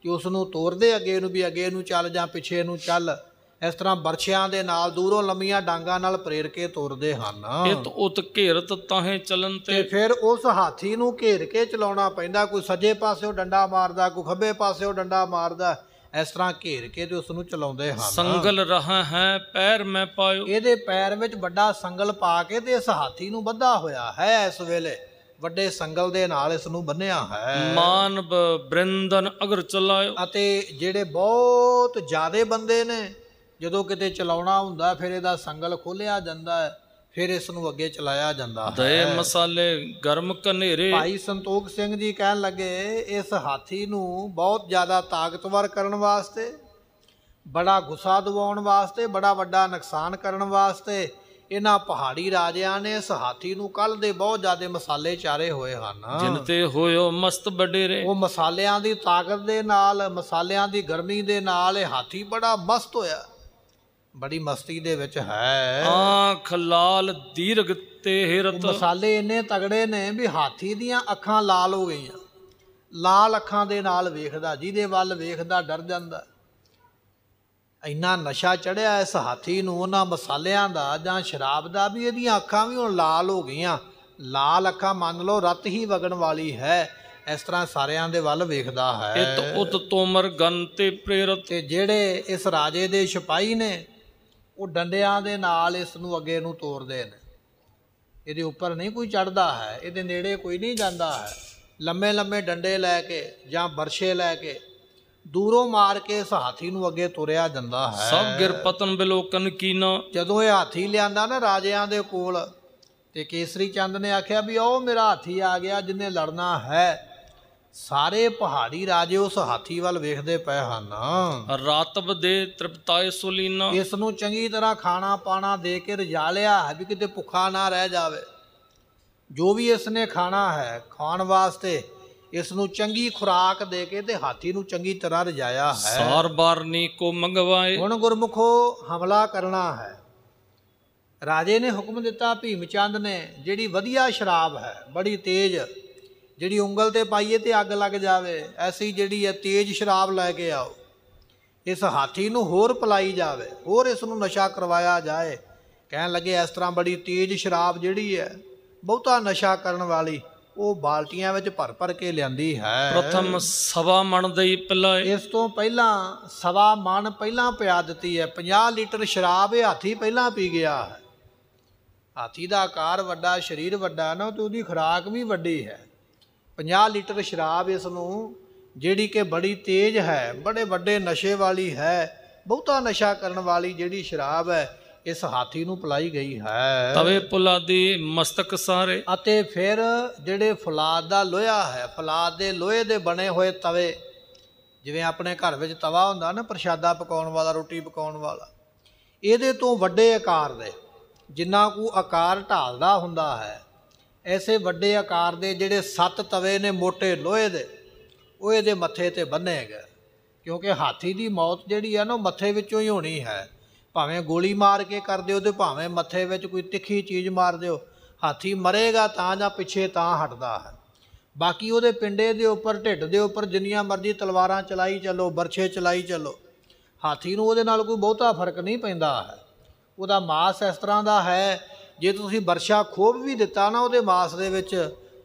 ਕਿ ਉਸ ਨੂੰ ਤੋਰਦੇ ਅੱਗੇ ਨੂੰ ਵੀ ਅੱਗੇ ਨੂੰ ਚੱਲ ਜਾਂ ਪਿੱਛੇ ਨੂੰ ਚੱਲ ਇਸ ਤਰ੍ਹਾਂ ਬਰਸ਼ਿਆਂ ਦੇ ਨਾਲ ਦੂਰੋਂ ਲੰਮੀਆਂ ਡਾਂਗਾਂ ਨਾਲ ਪ੍ਰੇਰ ਕੇ ਤੋਰਦੇ ਹਨ ਇਤ ਉਤ ਘੇਰਤ ਤਾਹੇ ਚਲਨ ਤੇ ਫਿਰ ਉਸ ਹਾਥੀ ਨੂੰ ਘੇਰ ਕੇ ਚਲਾਉਣਾ ਪੈਂਦਾ ਕੋਈ ਸੱਜੇ ਉਹ ਡੰਡਾ ਮਾਰਦਾ ਕੋਈ ਖੱਬੇ ਉਹ ਡੰਡਾ ਮਾਰਦਾ ਇਸ ਤਰ੍ਹਾਂ ਘੇਰ ਕੇ ਤੇ ਉਸ ਨੂੰ ਚਲਾਉਂਦੇ ਹਨ ਸੰਗਲ ਰਹਾ ਹੈ ਪੈਰ ਮੈਂ ਪਾਇਓ ਇਹਦੇ ਪੈਰ ਵਿੱਚ ਵੱਡਾ ਸੰਗਲ ਪਾ ਕੇ ਤੇ ਇਸ ਹਾਥੀ ਨੂੰ ਬੱਧਾ ਹੋਇਆ ਹੈ ਇਸ ਵੇਲੇ ਵੱਡੇ ਸੰਗਲ ਦੇ ਨਾਲ ਇਸ ਨੂੰ ਬੰਨਿਆ ਹੈ ਮਾਨਵ ਬ੍ਰਿੰਦਨ ਅਗਰ ਚਲਾਇਓ ਅਤੇ ਜਿਹੜੇ ਬਹੁਤ ਜ਼ਿਆਦੇ ਬੰਦੇ ਨੇ ਜਦੋਂ ਕਿਤੇ ਚਲਾਉਣਾ ਹੁੰਦਾ ਫਿਰ ਇਹਦਾ ਸੰਗਲ ਖੋਲਿਆ ਜਾਂਦਾ ਹੈ ਫਿਰ ਇਸ ਨੂੰ ਅੱਗੇ ਚਲਾਇਆ ਜਾਂਦਾ ਹੈ ਦਏ ਮਸਾਲੇ ਗਰਮ ਕਨੇਰੇ ਭਾਈ ਸੰਤੋਖ ਸਿੰਘ ਜੀ ਕਹਿਣ ਲੱਗੇ ਇਸ ਹਾਥੀ ਨੂੰ ਬਹੁਤ ਜ਼ਿਆਦਾ ਤਾਕਤਵਰ ਕਰਨ ਵਾਸਤੇ ਬੜਾ ਗੁੱਸਾ ਦਿਵਾਉਣ ਵਾਸਤੇ ਬੜਾ ਵੱਡਾ ਨੁਕਸਾਨ ਕਰਨ ਵਾਸਤੇ ਇਹਨਾਂ ਪਹਾੜੀ ਰਾਜਿਆਂ ਨੇ ਇਸ ਹਾਥੀ ਨੂੰ ਕੱਲ ਦੇ ਬਹੁਤ ਜ਼ਿਆਦੇ ਮਸਾਲੇ ਚਾਰੇ ਹੋਏ ਹਨ ਜਿੰਨ ਤੇ ਹੋਇਓ ਮਸਤ ਬਡੇਰੇ ਉਹ ਮਸਾਲਿਆਂ ਦੀ ਤਾਕਤ ਦੇ ਨਾਲ ਮਸਾਲਿਆਂ ਦੀ ਗਰਮੀ ਦੇ ਨਾਲ ਇਹ ਹਾਥੀ ਬੜਾ ਮਸਤ ਹੋਇਆ ਬੜੀ ਮਸਤੀ ਦੇ ਵਿੱਚ ਹੈ ਆਖ ਲਾਲ ਦੀਰਗ ਤੇ ਹਿਰਤ ਮਸਾਲੇ ਇੰਨੇ ਤਗੜੇ ਨੇ ਵੀ ਹਾਥੀ ਦੀਆਂ ਅੱਖਾਂ ਲਾਲ ਹੋ ਗਈਆਂ ਲਾਲ ਅੱਖਾਂ ਦੇ ਨਾਲ ਵੇਖਦਾ ਜਿਹਦੇ ਵੱਲ ਵੇਖਦਾ ਡਰ ਜਾਂਦਾ ਇੰਨਾ ਨਸ਼ਾ ਚੜਿਆ ਇਸ ਹਾਥੀ ਨੂੰ ਉਹਨਾਂ ਮਸਾਲਿਆਂ ਦਾ ਜਾਂ ਸ਼ਰਾਬ ਦਾ ਵੀ ਇਹਦੀਆਂ ਅੱਖਾਂ ਵੀ ਹੁਣ ਲਾਲ ਹੋ ਗਈਆਂ ਲਾਲ ਅੱਖਾਂ ਮੰਨ ਲਓ ਰਤ ਹੀ ਵਗਣ ਵਾਲੀ ਹੈ ਇਸ ਤਰ੍ਹਾਂ ਸਾਰਿਆਂ ਦੇ ਵੱਲ ਵੇਖਦਾ ਹੈ ਇਤ ਉਤ ਤੋਮਰ ਗੰਤੇ ਤੇ ਪ੍ਰੇਰਤ ਤੇ ਜਿਹੜੇ ਇਸ ਰਾਜੇ ਦੇ ਸਿਪਾਈ ਨੇ ਉਹ ਡੰਡਿਆਂ ਦੇ ਨਾਲ ਇਸ ਨੂੰ ਅੱਗੇ ਨੂੰ ਤੋਰਦੇ ਨੇ ਇਹਦੇ ਉੱਪਰ ਨਹੀਂ ਕੋਈ ਚੜਦਾ ਹੈ ਇਹਦੇ ਨੇੜੇ ਕੋਈ ਨਹੀਂ ਜਾਂਦਾ ਹੈ ਲੰਮੇ ਲੰਮੇ ਡੰਡੇ ਲੈ ਕੇ ਜਾਂ ਬਰਸ਼ੇ ਲੈ ਕੇ ਦੂਰੋਂ ਮਾਰ ਕੇ ਇਸ ਹਾਥੀ ਨੂੰ ਅੱਗੇ ਤੁਰਿਆ ਜਾਂਦਾ ਹੈ ਸਭ ਗਿਰ ਪਤਨ ਬਿਲੋਕਨ ਕੀਨਾ ਜਦੋਂ ਇਹ ਹਾਥੀ ਲਿਆਂਦਾ ਨਾ ਰਾਜਿਆਂ ਦੇ ਕੋਲ ਤੇ ਕੇਸਰੀ ਚੰਦ ਨੇ ਆਖਿਆ ਵੀ ਉਹ ਮੇਰਾ ਹਾਥੀ ਆ ਗਿਆ ਜਿੰਨੇ ਲੜਨਾ ਹੈ ਸਾਰੇ ਪਹਾੜੀ ਰਾਜੇ ਉਸ ਹਾਥੀ ਵੱਲ ਵੇਖਦੇ ਪਏ ਹਨ ਰਤਬ ਦੇ ਤ੍ਰਿਪਤਾਏ ਸੁਲੀਨਾ ਇਸ ਨੂੰ ਚੰਗੀ ਤਰ੍ਹਾਂ ਖਾਣਾ ਪਾਣਾ ਦੇ ਕੇ ਰਜਾ ਲਿਆ ਹੈ ਵੀ ਕਿਤੇ ਭੁੱਖਾ ਨਾ ਰਹਿ ਜਾਵੇ ਜੋ ਵੀ ਇਸ ਨੇ ਖਾਣਾ ਹੈ ਖਾਣ ਵਾਸਤੇ ਇਸ ਨੂੰ ਚੰਗੀ ਖੁਰਾਕ ਦੇ ਕੇ ਤੇ ਹਾਥੀ ਨੂੰ ਚੰਗੀ ਤਰ੍ਹਾਂ ਰਜਾਇਆ ਹੈ ਸਾਰ ਬਾਰਨੀ ਕੋ ਮੰਗਵਾਏ ਹੁਣ ਗੁਰਮੁਖੋ ਹਮਲਾ ਕਰਨਾ ਹੈ ਰਾਜੇ ਨੇ ਹੁਕਮ ਦਿੱਤਾ ਭੀਮ ਚੰਦ ਨੇ ਜਿਹੜੀ ਵਧੀਆ ਸ਼ਰਾਬ ਹੈ ਬੜੀ ਤੇਜ਼ ਜਿਹੜੀ ਉਂਗਲ ਤੇ ਪਾਈਏ ਤੇ ਅੱਗ ਲੱਗ ਜਾਵੇ ਐਸੀ ਜਿਹੜੀ ਹੈ ਤੇਜ ਸ਼ਰਾਬ ਲੈ ਕੇ ਆਓ ਇਸ ਹਾਥੀ ਨੂੰ ਹੋਰ ਪਲਾਈ ਜਾਵੇ ਹੋਰ ਇਸ ਨੂੰ ਨਸ਼ਾ ਕਰਵਾਇਆ ਜਾਏ ਕਹਿਣ ਲੱਗੇ ਇਸ ਤਰ੍ਹਾਂ ਬੜੀ ਤੇਜ ਸ਼ਰਾਬ ਜਿਹੜੀ ਹੈ ਬਹੁਤਾ ਨਸ਼ਾ ਕਰਨ ਵਾਲੀ ਉਹ ਬਾਲਟੀਆਂ ਵਿੱਚ ਭਰ ਭਰ ਕੇ ਲਿਆਂਦੀ ਹੈ ਪ੍ਰਥਮ ਸਵਾ ਮਣ ਦੇ ਪਲਾਏ ਇਸ ਤੋਂ ਪਹਿਲਾਂ ਸਵਾ ਮਣ ਪਹਿਲਾਂ ਪਿਆ ਦਿੱਤੀ ਹੈ 50 ਲੀਟਰ ਸ਼ਰਾਬ ਇਹ ਹਾਥੀ ਪਹਿਲਾਂ ਪੀ ਗਿਆ ਹਾਥੀ ਦਾ ਆਕਾਰ ਵੱਡਾ ਸਰੀਰ ਵੱਡਾ ਨਾ ਤੇ ਉਹਦੀ ਖੁਰਾਕ ਵੀ ਵੱਡੀ ਹੈ 50 ਲੀਟਰ ਸ਼ਰਾਬ ਇਸ ਨੂੰ ਜਿਹੜੀ ਕਿ ਬੜੀ ਤੇਜ਼ ਹੈ ਬੜੇ ਵੱਡੇ ਨਸ਼ੇ ਵਾਲੀ ਹੈ ਬਹੁਤਾ ਨਸ਼ਾ ਕਰਨ ਵਾਲੀ ਜਿਹੜੀ ਸ਼ਰਾਬ ਹੈ ਇਸ ਹਾਥੀ ਨੂੰ ਪਲਾਈ ਗਈ ਹੈ ਤਵੇ ਪੁਲਾਦੀ ਮਸਤਕ ਸਾਰੇ ਅਤੇ ਫਿਰ ਜਿਹੜੇ ਫਲਾਦ ਦਾ ਲੋਹਾ ਹੈ ਫਲਾਦ ਦੇ ਲੋਹੇ ਦੇ ਬਣੇ ਹੋਏ ਤਵੇ ਜਿਵੇਂ ਆਪਣੇ ਘਰ ਵਿੱਚ ਤਵਾ ਹੁੰਦਾ ਨਾ ਪ੍ਰਸ਼ਾਦਾ ਪਕਾਉਣ ਵਾਲਾ ਰੋਟੀ ਪਕਾਉਣ ਵਾਲਾ ਇਹਦੇ ਤੋਂ ਵੱਡੇ ਆਕਾਰ ਦੇ ਜਿੰਨਾ ਕੋ ਆਕਾਰ ਢਾਲਦਾ ਹੁੰਦਾ ਹੈ ਐਸੇ ਵੱਡੇ ਆਕਾਰ ਦੇ ਜਿਹੜੇ ਸੱਤ ਤਵੇ ਨੇ ਮੋٹے ਲੋਹੇ ਦੇ ਉਹ ਇਹਦੇ ਮੱਥੇ ਤੇ ਬੰਨੇ ਗਏ ਕਿਉਂਕਿ ਹਾਥੀ ਦੀ ਮੌਤ ਜਿਹੜੀ ਆ ਨਾ ਮੱਥੇ ਵਿੱਚੋਂ ਹੀ ਹੋਣੀ ਹੈ ਭਾਵੇਂ ਗੋਲੀ ਮਾਰ ਕੇ ਕਰ ਦਿਓ ਤੇ ਭਾਵੇਂ ਮੱਥੇ ਵਿੱਚ ਕੋਈ ਤਿੱਖੀ ਚੀਜ਼ ਮਾਰ ਦਿਓ ਹਾਥੀ ਮਰੇਗਾ ਤਾਂ ਜਾਂ ਪਿੱਛੇ ਤਾਂ ਹਟਦਾ ਹੈ ਬਾਕੀ ਉਹਦੇ ਪਿੰਡੇ ਦੇ ਉੱਪਰ ਢਿੱਡ ਦੇ ਉੱਪਰ ਜਿੰਨੀਆਂ ਮਰਜ਼ੀ ਤਲਵਾਰਾਂ ਚਲਾਈ ਚੱਲੋ ਬਰਛੇ ਚਲਾਈ ਚੱਲੋ ਹਾਥੀ ਨੂੰ ਉਹਦੇ ਨਾਲ ਕੋਈ ਬਹੁਤਾ ਫਰਕ ਨਹੀਂ ਪੈਂਦਾ ਹੈ ਉਹਦਾ ਮਾਸ ਇਸ ਤਰ੍ਹਾਂ ਦਾ ਹੈ ਜੇ ਤੁਸੀਂ ਵਰਸ਼ਾ ਖੋਬ ਵੀ ਦਿੱਤਾ ਨਾ ਉਹਦੇ ਮਾਸ ਦੇ ਵਿੱਚ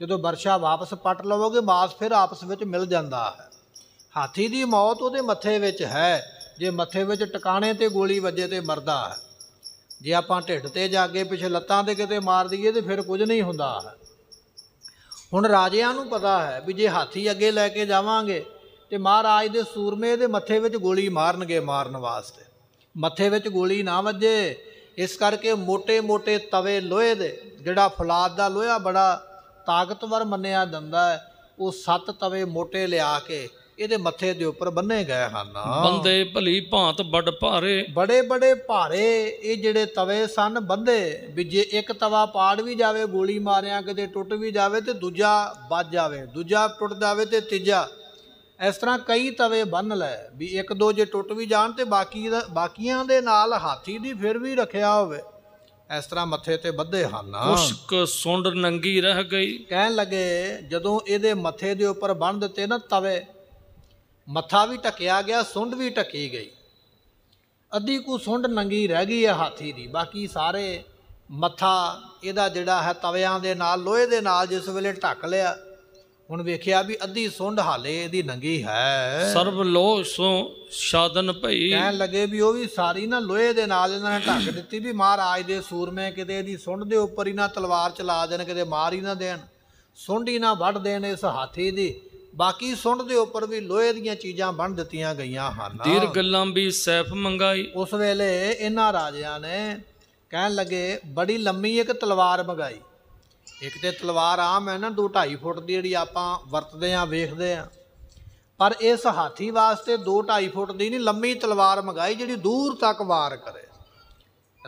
ਜਦੋਂ ਵਰਸ਼ਾ ਵਾਪਸ ਪਟ ਲਵੋਗੇ ਮਾਸ ਫਿਰ ਆਪਸ ਵਿੱਚ ਮਿਲ ਜਾਂਦਾ ਹੈ ਹਾਥੀ ਦੀ ਮੌਤ ਉਹਦੇ ਮੱਥੇ ਵਿੱਚ ਹੈ ਜੇ ਮੱਥੇ ਵਿੱਚ ਟਿਕਾਣੇ ਤੇ ਗੋਲੀ ਵੱਜੇ ਤੇ ਮਰਦਾ ਹੈ ਜੇ ਆਪਾਂ ਢਿੱਡ ਤੇ ਜਾ ਕੇ ਪਿਛੇ ਲੱਤਾਂ ਤੇ ਕਿਤੇ ਮਾਰ ਦਈਏ ਤੇ ਫਿਰ ਕੁਝ ਨਹੀਂ ਹੁੰਦਾ ਹੈ ਹੁਣ ਰਾਜਿਆਂ ਨੂੰ ਪਤਾ ਹੈ ਵੀ ਜੇ ਹਾਥੀ ਅੱਗੇ ਲੈ ਕੇ ਜਾਵਾਂਗੇ ਤੇ ਮਹਾਰਾਜ ਦੇ ਸੂਰਮੇ ਦੇ ਮੱਥੇ ਵਿੱਚ ਗੋਲੀ ਮਾਰਨਗੇ ਮਾਰਨ ਵਾਸਤੇ ਮੱਥੇ ਵਿੱਚ ਗੋਲੀ ਨਾ ਵੱਜੇ ਇਸ ਕਰਕੇ ਮੋٹے-ਮੋٹے ਤਵੇ ਲੋਹੇ ਦੇ ਜਿਹੜਾ ਫਲਾਦ ਦਾ ਲੋਹਾ ਬੜਾ ਤਾਕਤਵਰ ਮੰਨਿਆ ਜਾਂਦਾ ਹੈ ਉਹ ਸੱਤ ਤਵੇ ਮੋٹے ਲਿਆ ਕੇ ਇਹਦੇ ਮੱਥੇ ਦੇ ਉੱਪਰ ਬੰਨੇ ਗਏ ਹਨ ਬੰਦੇ ਭਲੀ ਭਾਂਤ ਬੜ ਭਾਰੇ ਬੜੇ ਬੜੇ ਭਾਰੇ ਇਹ ਜਿਹੜੇ ਤਵੇ ਸਨ ਬੰਦੇ ਵੀ ਜੇ ਇੱਕ ਤਵਾ ਪਾੜ ਵੀ ਜਾਵੇ ਗੋਲੀ ਮਾਰਿਆਂ ਕਿਤੇ ਟੁੱਟ ਵੀ ਜਾਵੇ ਤੇ ਦੂਜਾ ਵੱਜ ਜਾਵੇ ਦੂਜਾ ਟੁੱਟ ਜਾਵੇ ਤੇ ਤੀਜਾ ਇਸ ਤਰ੍ਹਾਂ ਕਈ ਤਵੇ ਬੰਨ ਲੈ ਵੀ ਇੱਕ ਦੋ ਜੇ ਟੁੱਟ ਵੀ ਜਾਣ ਤੇ ਬਾਕੀ ਬਾਕੀਆਂ ਦੇ ਨਾਲ ਹਾਥੀ ਦੀ ਫਿਰ ਵੀ ਰੱਖਿਆ ਹੋਵੇ ਇਸ ਤਰ੍ਹਾਂ ਮੱਥੇ ਤੇ ਬੱਧੇ ਹਨ ਮੁਸ਼ਕ ਸੁੰਡ ਨੰਗੀ ਰਹਿ ਗਈ ਕਹਿਣ ਲੱਗੇ ਜਦੋਂ ਇਹਦੇ ਮੱਥੇ ਦੇ ਉੱਪਰ ਬੰਨ ਦਿੱਤੇ ਨਾ ਤਵੇ ਮੱਥਾ ਵੀ ਟਕਿਆ ਗਿਆ ਸੁੰਡ ਵੀ ਟਕੀ ਗਈ ਅੱਧੀ ਕੁ ਸੁੰਡ ਨੰਗੀ ਰਹਿ ਗਈ ਹੈ ਹਾਥੀ ਦੀ ਬਾਕੀ ਸਾਰੇ ਮੱਥਾ ਇਹਦਾ ਜਿਹੜਾ ਹੈ ਤਵਿਆਂ ਦੇ ਨਾਲ ਲੋਹੇ ਦੇ ਨਾਲ ਜਿਸ ਵੇਲੇ ਢੱਕ ਲਿਆ ਹੁਣ ਵੇਖਿਆ ਵੀ ਅੱਧੀ ਸੁੰਡ ਹਾਲੇ ਇਹਦੀ ਨੰਗੀ ਹੈ ਸਰਬ ਲੋਹ ਸੋ ਸ਼ਾਦਨ ਭਈ ਕਹਿਣ ਲੱਗੇ ਵੀ ਉਹ ਵੀ ਸਾਰੀ ਨਾ ਲੋਹੇ ਦੇ ਨਾਲ ਇਹਨਾਂ ਨੇ ਢੱਕ ਦਿੱਤੀ ਵੀ ਮਹਾਰਾਜ ਦੇ ਸੂਰਮੇ ਕਿਤੇ ਇਹਦੀ ਸੁੰਡ ਦੇ ਉੱਪਰ ਹੀ ਨਾ ਤਲਵਾਰ ਚਲਾ ਦੇਣ ਕਿਤੇ ਮਾਰ ਹੀ ਨਾ ਦੇਣ ਸੁੰਡ ਹੀ ਨਾ ਵੱਢ ਦੇਣ ਇਸ ਹਾਥੀ ਦੀ ਬਾਕੀ ਸੁੰਡ ਦੇ ਉੱਪਰ ਵੀ ਲੋਹੇ ਦੀਆਂ ਚੀਜ਼ਾਂ ਬੰਨ ਦਿੱਤੀਆਂ ਗਈਆਂ ਹਨ ਧੀਰ ਗੱਲਾਂ ਵੀ ਸੈਫ ਮੰਗਾਈ ਉਸ ਵੇਲੇ ਇਹਨਾਂ ਰਾਜਿਆਂ ਨੇ ਕਹਿਣ ਲੱਗੇ ਬੜੀ ਲੰਮੀ ਇੱਕ ਤਲਵਾਰ ਮੰਗਾਈ ਇੱਕ ਤੇ ਤਲਵਾਰ ਆਮ ਹੈ ਨਾ 2 2.5 ਫੁੱਟ ਦੀ ਜਿਹੜੀ ਆਪਾਂ ਵਰਤਦੇ ਆਂ ਵੇਖਦੇ ਆਂ ਪਰ ਇਸ ਹਾਥੀ ਵਾਸਤੇ 2 2.5 ਫੁੱਟ ਦੀ ਨਹੀਂ ਲੰਮੀ ਤਲਵਾਰ ਮੰਗਾਈ ਜਿਹੜੀ ਦੂਰ ਤੱਕ ਵਾਰ ਕਰੇ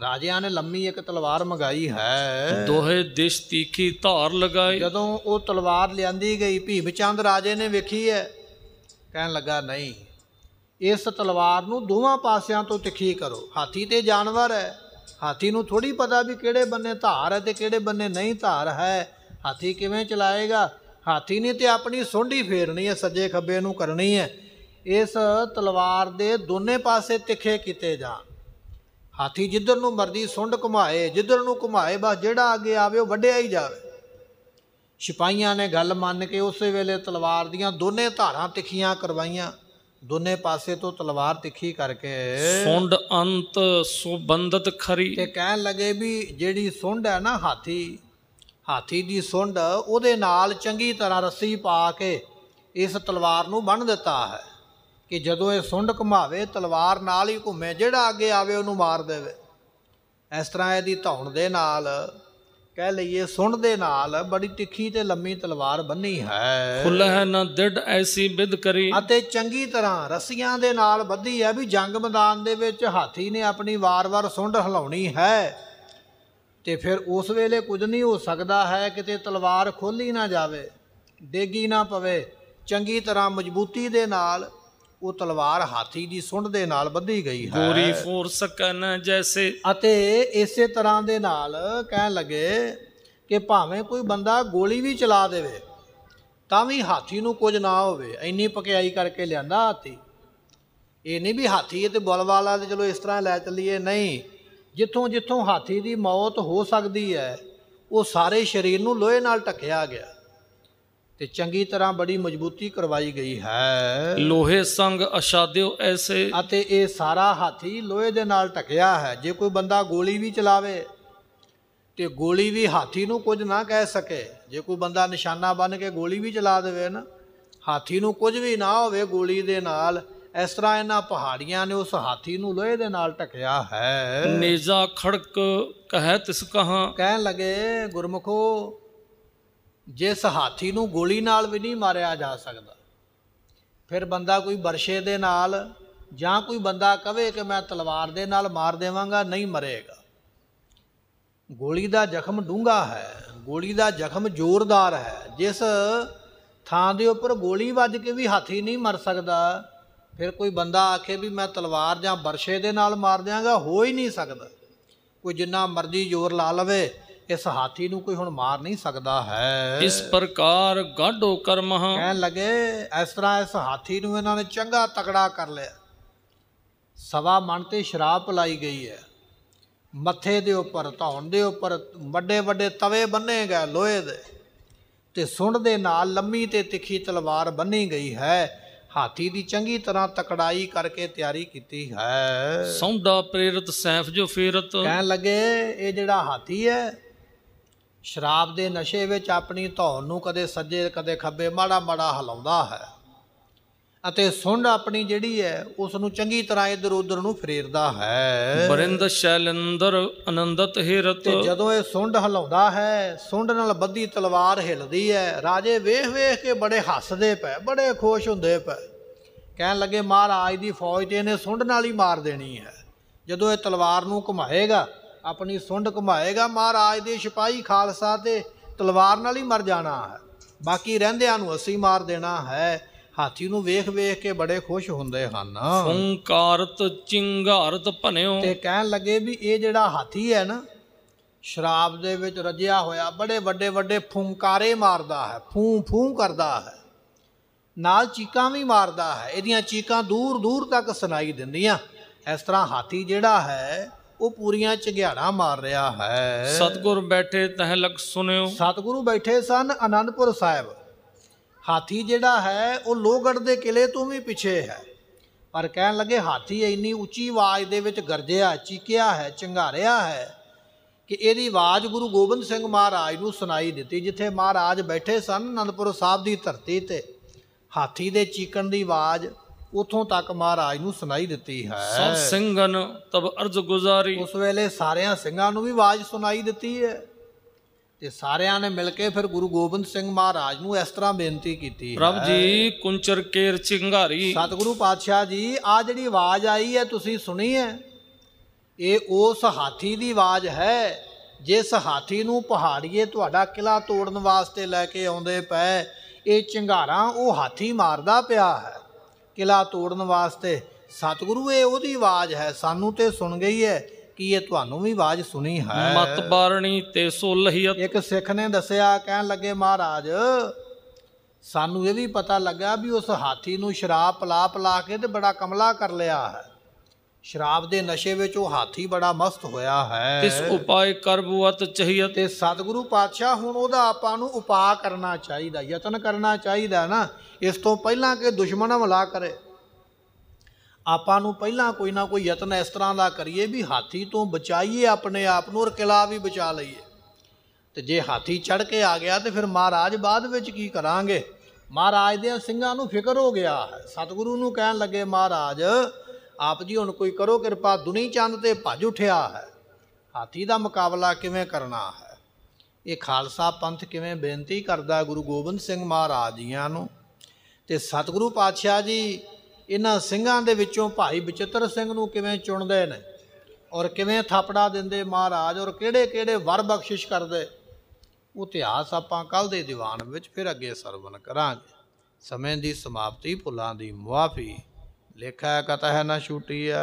ਰਾਜਿਆਂ ਨੇ ਲੰਮੀ ਇੱਕ ਤਲਵਾਰ ਮੰਗਾਈ ਹੈ ਦੋਹੇ ਦਿਸ਼ ਤੀਖੀ ਧਾਰ ਲਗਾਈ ਜਦੋਂ ਉਹ ਤਲਵਾਰ ਲਿਆਂਦੀ ਗਈ ਭੀਮ ਚੰਦ ਰਾਜੇ ਨੇ ਵੇਖੀ ਹੈ ਕਹਿਣ ਲੱਗਾ ਨਹੀਂ ਇਸ ਤਲਵਾਰ ਨੂੰ ਦੋਵਾਂ ਪਾਸਿਆਂ ਤੋਂ ਤਿੱਖੀ ਕਰੋ ਹਾਥੀ ਤੇ ਜਾਨਵਰ ਹੈ ਹਾਥੀ ਨੂੰ ਥੋੜੀ ਪਤਾ ਵੀ ਕਿਹੜੇ ਬੰਨੇ ਧਾਰ ਹੈ ਤੇ ਕਿਹੜੇ ਬੰਨੇ ਨਹੀਂ ਧਾਰ ਹੈ ਹਾਥੀ ਕਿਵੇਂ ਚਲਾਏਗਾ ਹਾਥੀ ਨੇ ਤੇ ਆਪਣੀ ਸੁੰਡੀ ਫੇਰਨੀ ਹੈ ਸੱਜੇ ਖੱਬੇ ਨੂੰ ਕਰਨੀ ਹੈ ਇਸ ਤਲਵਾਰ ਦੇ ਦੋਨੇ ਪਾਸੇ ਤਿੱਖੇ ਕੀਤੇ ਜਾ ਹਾਥੀ ਜਿੱਧਰ ਨੂੰ ਮਰਦੀ ਸੁੰਡ ਘੁਮਾਏ ਜਿੱਧਰ ਨੂੰ ਘੁਮਾਏ ਬਸ ਜਿਹੜਾ ਅੱਗੇ ਆਵੇ ਉਹ ਵੱਢਿਆ ਹੀ ਜਾਵੇ ਸਿਪਾਹੀਆਂ ਨੇ ਗੱਲ ਮੰਨ ਕੇ ਉਸੇ ਵੇਲੇ ਤਲਵਾਰ ਦੀਆਂ ਦੋਨੇ ਧਾਰਾਂ ਤਿੱਖੀਆਂ ਕਰਵਾਈਆਂ ਦੋਨੇ ਪਾਸੇ ਤੋਂ ਤਲਵਾਰ ਤਿੱਖੀ ਕਰਕੇ ਸੁੰਡ ਅੰਤ ਸੁਬੰਧਤ ਖਰੀ ਤੇ ਕਹਿਣ ਲੱਗੇ ਵੀ ਜਿਹੜੀ ਸੁੰਡ ਹੈ ਨਾ ਹਾਥੀ ਹਾਥੀ ਦੀ ਸੁੰਡ ਉਹਦੇ ਨਾਲ ਚੰਗੀ ਤਰ੍ਹਾਂ ਰੱਸੀ ਪਾ ਕੇ ਇਸ ਤਲਵਾਰ ਨੂੰ ਬੰਨ ਦਿੱਤਾ ਹੈ ਕਿ ਜਦੋਂ ਇਹ ਸੁੰਡ ਘੁਮਾਵੇ ਤਲਵਾਰ ਨਾਲ ਹੀ ਘੁੰਮੇ ਜਿਹੜਾ ਅੱਗੇ ਆਵੇ ਉਹਨੂੰ ਮਾਰ ਦੇਵੇ ਇਸ ਤਰ੍ਹਾਂ ਇਹਦੀ ਧੌਣ ਦੇ ਨਾਲ ਕਹਿ ਲਈਏ ਸੁਣ ਦੇ ਨਾਲ ਬੜੀ ਤਿੱਖੀ ਤੇ ਲੰਮੀ ਤਲਵਾਰ ਬੰਨੀ ਹੈ ਖੁੱਲਾ ਹੈ ਨਾ ਡਿੱਡ ਐਸੀ ਵਿਦ ਕਰੀ ਅਤੇ ਚੰਗੀ ਤਰ੍ਹਾਂ ਰੱਸੀਆਂ ਦੇ ਨਾਲ ਬੱਧੀ ਹੈ ਵੀ ਜੰਗ ਮੈਦਾਨ ਦੇ ਵਿੱਚ ਹਾਥੀ ਨੇ ਆਪਣੀ ਵਾਰ-ਵਾਰ ਸੁੰਡ ਹਿਲਾਉਣੀ ਹੈ ਤੇ ਫਿਰ ਉਸ ਵੇਲੇ ਕੁਝ ਨਹੀਂ ਹੋ ਸਕਦਾ ਹੈ ਕਿਤੇ ਤਲਵਾਰ ਖੋਲੀ ਨਾ ਜਾਵੇ ਡੇਗੀ ਨਾ ਪਵੇ ਚੰਗੀ ਤਰ੍ਹਾਂ ਮਜ਼ਬੂਤੀ ਦੇ ਨਾਲ ਉਹ ਤਲਵਾਰ ਹਾਥੀ ਦੀ ਸੁੰਡ ਦੇ ਨਾਲ ਬੱਧੀ ਗਈ ਹੈ ਗੋਰੀ ਫੋਰਸ ਕਨ ਜੈਸੇ ਅਤੇ ਇਸੇ ਤਰ੍ਹਾਂ ਦੇ ਨਾਲ ਕਹਿਣ ਲੱਗੇ ਕਿ ਭਾਵੇਂ ਕੋਈ ਬੰਦਾ ਗੋਲੀ ਵੀ ਚਲਾ ਦੇਵੇ ਤਾਂ ਵੀ ਹਾਥੀ ਨੂੰ ਕੁਝ ਨਾ ਹੋਵੇ ਇੰਨੀ ਪਕਿਆਈ ਕਰਕੇ ਲਿਆਂਦਾ ਹਾਥੀ ਇਹ ਨਹੀਂ ਵੀ ਹਾਥੀ ਇਹ ਤੇ ਬਲ ਵਾਲਾ ਤੇ ਚਲੋ ਇਸ ਤਰ੍ਹਾਂ ਲੈ ਚੱਲੀਏ ਨਹੀਂ ਜਿੱਥੋਂ ਜਿੱਥੋਂ ਹਾਥੀ ਦੀ ਮੌਤ ਹੋ ਸਕਦੀ ਹੈ ਉਹ ਸਾਰੇ ਸਰੀਰ ਨੂੰ ਲੋਹੇ ਨਾਲ ਟਕਿਆ ਗਿਆ ਤੇ ਚੰਗੀ ਤਰ੍ਹਾਂ ਬੜੀ ਮਜ਼ਬੂਤੀ ਕਰਵਾਈ ਗਈ ਹੈ ਲੋਹੇ ਸੰਗ ਅਸ਼ਾਦਿਓ ਐਸੇ ਅਤੇ ਇਹ ਸਾਰਾ ਹਾਥੀ ਲੋਹੇ ਦੇ ਨਾਲ ਟਕਿਆ ਹੈ ਜੇ ਕੋਈ ਬੰਦਾ ਗੋਲੀ ਵੀ ਚਲਾਵੇ ਤੇ ਗੋਲੀ ਵੀ ਹਾਥੀ ਨੂੰ ਕੁਝ ਨਾ ਕਹਿ ਸਕੇ ਜੇ ਕੋਈ ਬੰਦਾ ਨਿਸ਼ਾਨਾ ਬਣ ਕੇ ਗੋਲੀ ਵੀ ਚਲਾ ਦੇਵੇ ਨਾ ਹਾਥੀ ਨੂੰ ਕੁਝ ਵੀ ਨਾ ਹੋਵੇ ਗੋਲੀ ਦੇ ਨਾਲ ਇਸ ਤਰ੍ਹਾਂ ਇਹਨਾਂ ਪਹਾੜੀਆਂ ਨੇ ਉਸ ਹਾਥੀ ਨੂੰ ਲੋਹੇ ਦੇ ਨਾਲ ਟਕਿਆ ਹੈ ਨੇਜ਼ਾ ਖੜਕ ਕਹੈ ਤਿਸ ਕਹਾ ਕਹਿਣ ਲਗੇ ਗੁਰਮਖੋ ਜਿਸ ਹਾਥੀ ਨੂੰ ਗੋਲੀ ਨਾਲ ਵੀ ਨਹੀਂ ਮਾਰਿਆ ਜਾ ਸਕਦਾ ਫਿਰ ਬੰਦਾ ਕੋਈ ਬਰਸ਼ੇ ਦੇ ਨਾਲ ਜਾਂ ਕੋਈ ਬੰਦਾ ਕਵੇ ਕਿ ਮੈਂ ਤਲਵਾਰ ਦੇ ਨਾਲ ਮਾਰ ਦੇਵਾਂਗਾ ਨਹੀਂ ਮਰੇਗਾ ਗੋਲੀ ਦਾ ਜ਼ਖਮ ਡੂੰਘਾ ਹੈ ਗੋਲੀ ਦਾ ਜ਼ਖਮ ਜ਼ੋਰਦਾਰ ਹੈ ਜਿਸ ਥਾਂ ਦੇ ਉੱਪਰ ਗੋਲੀ ਵੱਜ ਕੇ ਵੀ ਹਾਥੀ ਨਹੀਂ ਮਰ ਸਕਦਾ ਫਿਰ ਕੋਈ ਬੰਦਾ ਆਖੇ ਵੀ ਮੈਂ ਤਲਵਾਰ ਜਾਂ ਬਰਸ਼ੇ ਦੇ ਨਾਲ ਮਾਰ ਦੇਵਾਂਗਾ ਹੋ ਹੀ ਨਹੀਂ ਸਕਦਾ ਕੋਈ ਜਿੰਨਾ ਮਰਜ਼ੀ ਜ਼ੋਰ ਲਾ ਲਵੇ ਇਸ ਹਾਥੀ ਨੂੰ ਕੋਈ ਹੁਣ ਮਾਰ ਨਹੀਂ ਸਕਦਾ ਹੈ ਇਸ ਪ੍ਰਕਾਰ ਗਾਢੋ ਕਰਮ ਕਹਿਣ ਲੱਗੇ ਇਸ ਤਰ੍ਹਾਂ ਇਸ ਹਾਥੀ ਨੂੰ ਇਹਨਾਂ ਨੇ ਚੰਗਾ ਤਕੜਾ ਕਰ ਲਿਆ ਸਵਾ ਮਨ ਤੇ ਸ਼ਰਾਬ ਪਲਾਈ ਗਈ ਹੈ ਮੱਥੇ ਦੇ ਉੱਪਰ ਧੌਣ ਦੇ ਉੱਪਰ ਵੱਡੇ ਵੱਡੇ ਤਵੇ ਬੰਨੇ ਗਏ ਲੋਹੇ ਦੇ ਤੇ ਸੁੰਡ ਦੇ ਨਾਲ ਲੰਮੀ ਤੇ ਤਿੱਖੀ ਤਲਵਾਰ ਬੰਨੀ ਗਈ ਹੈ ਹਾਥੀ ਦੀ ਚੰਗੀ ਤਰ੍ਹਾਂ ਤਕੜਾਈ ਕਰਕੇ ਤਿਆਰੀ ਕੀਤੀ ਹੈ ਸੌਂਦਾ ਪ੍ਰੇਰਿਤ ਸੈਫ ਜੋ ਫੇਰਤ ਕਹਿਣ ਲੱਗੇ ਇਹ ਜਿਹੜਾ ਹਾਥੀ ਹੈ ਸ਼ਰਾਬ ਦੇ ਨਸ਼ੇ ਵਿੱਚ ਆਪਣੀ ਧੌਣ ਨੂੰ ਕਦੇ ਸੱਜੇ ਕਦੇ ਖੱਬੇ ਮਾੜਾ ਮਾੜਾ ਹਲਾਉਂਦਾ ਹੈ ਅਤੇ ਸੁੰਡ ਆਪਣੀ ਜਿਹੜੀ ਹੈ ਉਸ ਨੂੰ ਚੰਗੀ ਤਰ੍ਹਾਂ ਇਧਰ ਉਧਰ ਨੂੰ ਫੇਰਦਾ ਹੈ ਬਰਿੰਦ ਸ਼ੈਲੰਦਰ ਅਨੰਦਤ ਹਿਰਤ ਤੇ ਜਦੋਂ ਇਹ ਸੁੰਡ ਹਲਾਉਂਦਾ ਹੈ ਸੁੰਡ ਨਾਲ ਬੱਧੀ ਤਲਵਾਰ ਹਿਲਦੀ ਹੈ ਰਾਜੇ ਵੇਖ ਵੇਖ ਕੇ ਬੜੇ ਹੱਸਦੇ ਪਏ ਬੜੇ ਖੁਸ਼ ਹੁੰਦੇ ਪਏ ਕਹਿਣ ਲੱਗੇ ਮਹਾਰਾਜ ਦੀ ਫੌਜ ਤੇ ਇਹਨੇ ਸੁੰਡ ਨਾਲ ਹੀ ਮਾਰ ਦੇਣੀ ਹੈ ਜਦੋਂ ਇਹ ਤਲਵਾਰ ਨੂੰ ਘੁਮਾਏਗਾ ਆਪਣੀ ਸੁੰਡ ਘੁਮਾਏਗਾ ਮਹਾਰਾਜ ਦੇ ਸਿਪਾਹੀ ਖਾਲਸਾ ਤੇ ਤਲਵਾਰ ਨਾਲ ਹੀ ਮਰ ਜਾਣਾ ਹੈ ਬਾਕੀ ਰਹਿੰਦਿਆਂ ਨੂੰ ਅਸੀਂ ਮਾਰ ਦੇਣਾ ਹੈ ਹਾਥੀ ਨੂੰ ਵੇਖ-ਵੇਖ ਕੇ ਬੜੇ ਖੁਸ਼ ਹੁੰਦੇ ਹਨ ਸੰਕਾਰਤ ਚਿੰਗਾਰਤ ਭਨਿਓ ਤੇ ਕਹਿਣ ਲੱਗੇ ਵੀ ਇਹ ਜਿਹੜਾ ਹਾਥੀ ਹੈ ਨਾ ਸ਼ਰਾਬ ਦੇ ਵਿੱਚ ਰਜਿਆ ਹੋਇਆ ਬੜੇ ਵੱਡੇ ਵੱਡੇ ਫੁੰਕਾਰੇ ਮਾਰਦਾ ਹੈ ਫੂ ਫੂ ਕਰਦਾ ਹੈ ਨਾਲ ਚੀਕਾਂ ਵੀ ਮਾਰਦਾ ਹੈ ਇਹਦੀਆਂ ਚੀਕਾਂ ਦੂਰ ਦੂਰ ਤੱਕ ਸੁਣਾਈ ਦਿੰਦੀਆਂ ਇਸ ਤਰ੍ਹਾਂ ਹਾਥੀ ਜਿਹੜਾ ਹੈ ਉਹ ਪੂਰੀਆਂ ਚਿਗਿਆੜਾਂ ਮਾਰ ਰਿਹਾ ਹੈ ਸਤਗੁਰ ਬੈਠੇ ਤਹ ਲਖ ਸੁਨਿਓ ਸਤਗੁਰੂ ਬੈਠੇ ਸਨ ਅਨੰਦਪੁਰ ਸਾਹਿਬ ਹਾਥੀ ਜਿਹੜਾ ਹੈ ਉਹ ਲੋਗੜ ਦੇ ਕਿਲੇ ਤੋਂ ਵੀ ਪਿੱਛੇ ਹੈ ਪਰ ਕਹਿਣ ਲੱਗੇ ਹਾਥੀ ਇੰਨੀ ਉੱਚੀ ਆਵਾਜ਼ ਦੇ ਵਿੱਚ ਗਰਜਿਆ ਚੀਕਿਆ ਹੈ ਚੰਗਾਰਿਆ ਹੈ ਕਿ ਇਹਦੀ ਆਵਾਜ਼ ਗੁਰੂ ਗੋਬਿੰਦ ਸਿੰਘ ਮਹਾਰਾਜ ਨੂੰ ਸੁਣਾਈ ਦਿੱਤੀ ਜਿੱਥੇ ਮਹਾਰਾਜ ਬੈਠੇ ਸਨ ਅਨੰਦਪੁਰ ਸਾਹਿਬ ਦੀ ਧਰਤੀ ਤੇ ਹਾਥੀ ਦੇ ਚੀਕਣ ਦੀ ਆਵਾਜ਼ ਉਥੋਂ ਤੱਕ ਮਹਾਰਾਜ ਨੂੰ ਸੁਣਾਈ ਦਿੱਤੀ ਹੈ ਸਭ ਸਿੰਘਨ ਤਬ ਅਰਜ਼ ਗੁਜ਼ਾਰੀ ਉਸ ਵੇਲੇ ਸਾਰਿਆਂ ਸਿੰਘਾਂ ਨੂੰ ਵੀ ਆਵਾਜ਼ ਸੁਣਾਈ ਦਿੱਤੀ ਹੈ ਤੇ ਸਾਰਿਆਂ ਨੇ ਮਿਲ ਕੇ ਫਿਰ ਗੁਰੂ ਗੋਬਿੰਦ ਸਿੰਘ ਮਹਾਰਾਜ ਨੂੰ ਇਸ ਤਰ੍ਹਾਂ ਬੇਨਤੀ ਕੀਤੀ ਪ੍ਰਭ ਜੀ ਕੁੰਚਰ ਕੇਰ ਚਿੰਗਾਰੀ ਸਤਿਗੁਰੂ ਪਾਤਸ਼ਾਹ ਜੀ ਆ ਜਿਹੜੀ ਆਵਾਜ਼ ਆਈ ਹੈ ਤੁਸੀਂ ਸੁਣੀ ਹੈ ਇਹ ਉਸ ਹਾਥੀ ਦੀ ਆਵਾਜ਼ ਹੈ ਜਿਸ ਹਾਥੀ ਨੂੰ ਪਹਾੜੀਏ ਤੁਹਾਡਾ ਕਿਲਾ ਤੋੜਨ ਵਾਸਤੇ ਲੈ ਕੇ ਆਉਂਦੇ ਪਏ ਇਹ ਚਿੰਗਾਰਾ ਉਹ ਹਾਥੀ ਮਾਰਦਾ ਪਿਆ ਹੈ ਕਿਲਾ ਤੋੜਨ ਵਾਸਤੇ ਸਤਿਗੁਰੂ ਇਹ ਉਹਦੀ ਆਵਾਜ਼ ਹੈ ਸਾਨੂੰ ਤੇ ਸੁਣ ਗਈ ਹੈ ਕਿ ਇਹ ਤੁਹਾਨੂੰ ਵੀ ਆਵਾਜ਼ ਸੁਣੀ ਹੈ ਮਤ ਬਾਰਣੀ ਤੇ ਸੁਲਹੀਤ ਇੱਕ ਸਿੱਖ ਨੇ ਦੱਸਿਆ ਕਹਿਣ ਲੱਗੇ ਮਹਾਰਾਜ ਸਾਨੂੰ ਇਹ ਵੀ ਪਤਾ ਲੱਗਾ ਵੀ ਉਸ ਹਾਥੀ ਨੂੰ ਸ਼ਰਾਬ ਪਲਾ ਪਲਾ ਕੇ ਤੇ ਬੜਾ ਕਮਲਾ ਕਰ ਲਿਆ ਹੈ ਸ਼ਰਾਬ ਦੇ ਨਸ਼ੇ ਵਿੱਚ ਉਹ ਹਾਥੀ ਬੜਾ ਮਸਤ ਹੋਇਆ ਹੈ ਇਸ ਉਪਾਏ ਕਰਬੂਤ ਚਹੀਤ ਤੇ ਸਤਿਗੁਰੂ ਪਾਤਸ਼ਾਹ ਹੁਣ ਉਹਦਾ ਆਪਾਂ ਨੂੰ ਉਪਾਅ ਕਰਨਾ ਚਾਹੀਦਾ ਯਤਨ ਕਰਨਾ ਚਾਹੀਦਾ ਨਾ ਇਸ ਤੋਂ ਪਹਿਲਾਂ ਕਿ ਦੁਸ਼ਮਣ ਹਮਲਾ ਕਰੇ ਆਪਾਂ ਨੂੰ ਪਹਿਲਾਂ ਕੋਈ ਨਾ ਕੋਈ ਯਤਨ ਇਸ ਤਰ੍ਹਾਂ ਦਾ ਕਰੀਏ ਵੀ ਹਾਥੀ ਤੋਂ ਬਚਾਈਏ ਆਪਣੇ ਆਪ ਨੂੰ ਔਰ ਕਿਲਾ ਵੀ ਬਚਾ ਲਈਏ ਤੇ ਜੇ ਹਾਥੀ ਚੜ ਕੇ ਆ ਗਿਆ ਤੇ ਫਿਰ ਮਹਾਰਾਜ ਬਾਅਦ ਵਿੱਚ ਕੀ ਕਰਾਂਗੇ ਮਹਾਰਾਜ ਦੇ ਸਿੰਘਾਂ ਨੂੰ ਫਿਕਰ ਹੋ ਗਿਆ ਸਤਿਗੁਰੂ ਨੂੰ ਕਹਿਣ ਲੱਗੇ ਮਹਾਰਾਜ ਆਪ ਜੀ ਹੁਣ ਕੋਈ ਕਰੋ ਕਿਰਪਾ ਦੁਨੀ ਚੰਦ ਤੇ ਭੱਜ ਉਠਿਆ ਹੈ ਹਾਥੀ ਦਾ ਮੁਕਾਬਲਾ ਕਿਵੇਂ ਕਰਨਾ ਹੈ ਇਹ ਖਾਲਸਾ ਪੰਥ ਕਿਵੇਂ ਬੇਨਤੀ ਕਰਦਾ ਗੁਰੂ ਗੋਬਿੰਦ ਸਿੰਘ ਮਹਾਰਾਜ ਜੀਆਂ ਨੂੰ ਤੇ ਸਤਿਗੁਰੂ ਪਾਤਸ਼ਾਹ ਜੀ ਇਹਨਾਂ ਸਿੰਘਾਂ ਦੇ ਵਿੱਚੋਂ ਭਾਈ ਬਚਿੱਤਰ ਸਿੰਘ ਨੂੰ ਕਿਵੇਂ ਚੁਣਦੇ ਨੇ ਔਰ ਕਿਵੇਂ ਥਾਪੜਾ ਦਿੰਦੇ ਮਹਾਰਾਜ ਔਰ ਕਿਹੜੇ ਕਿਹੜੇ ਵਰ ਬਖਸ਼ਿਸ਼ ਕਰਦੇ ਉਹ ਇਤਿਹਾਸ ਆਪਾਂ ਕੱਲ ਦੇ ਦੀਵਾਨ ਵਿੱਚ ਫਿਰ ਅੱਗੇ ਸਰਵਨ ਕਰਾਂਗੇ ਸਮੇਂ ਦੀ ਸਮਾਪਤੀ ਭੁੱਲਾਂ ਦੀ ਮੁਆਫੀ ਲੇਖਾ ਕਤਹਿ ਨ ਛੁਟਿਆ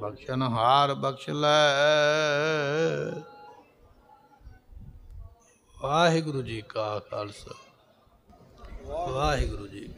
ਬਖਸ਼ਨ ਹਾਰ ਬਖਸ਼ ਲੈ ਵਾਹਿਗੁਰੂ ਜੀ ਕਾ ਖਾਲਸਾ ਵਾਹਿਗੁਰੂ ਜੀ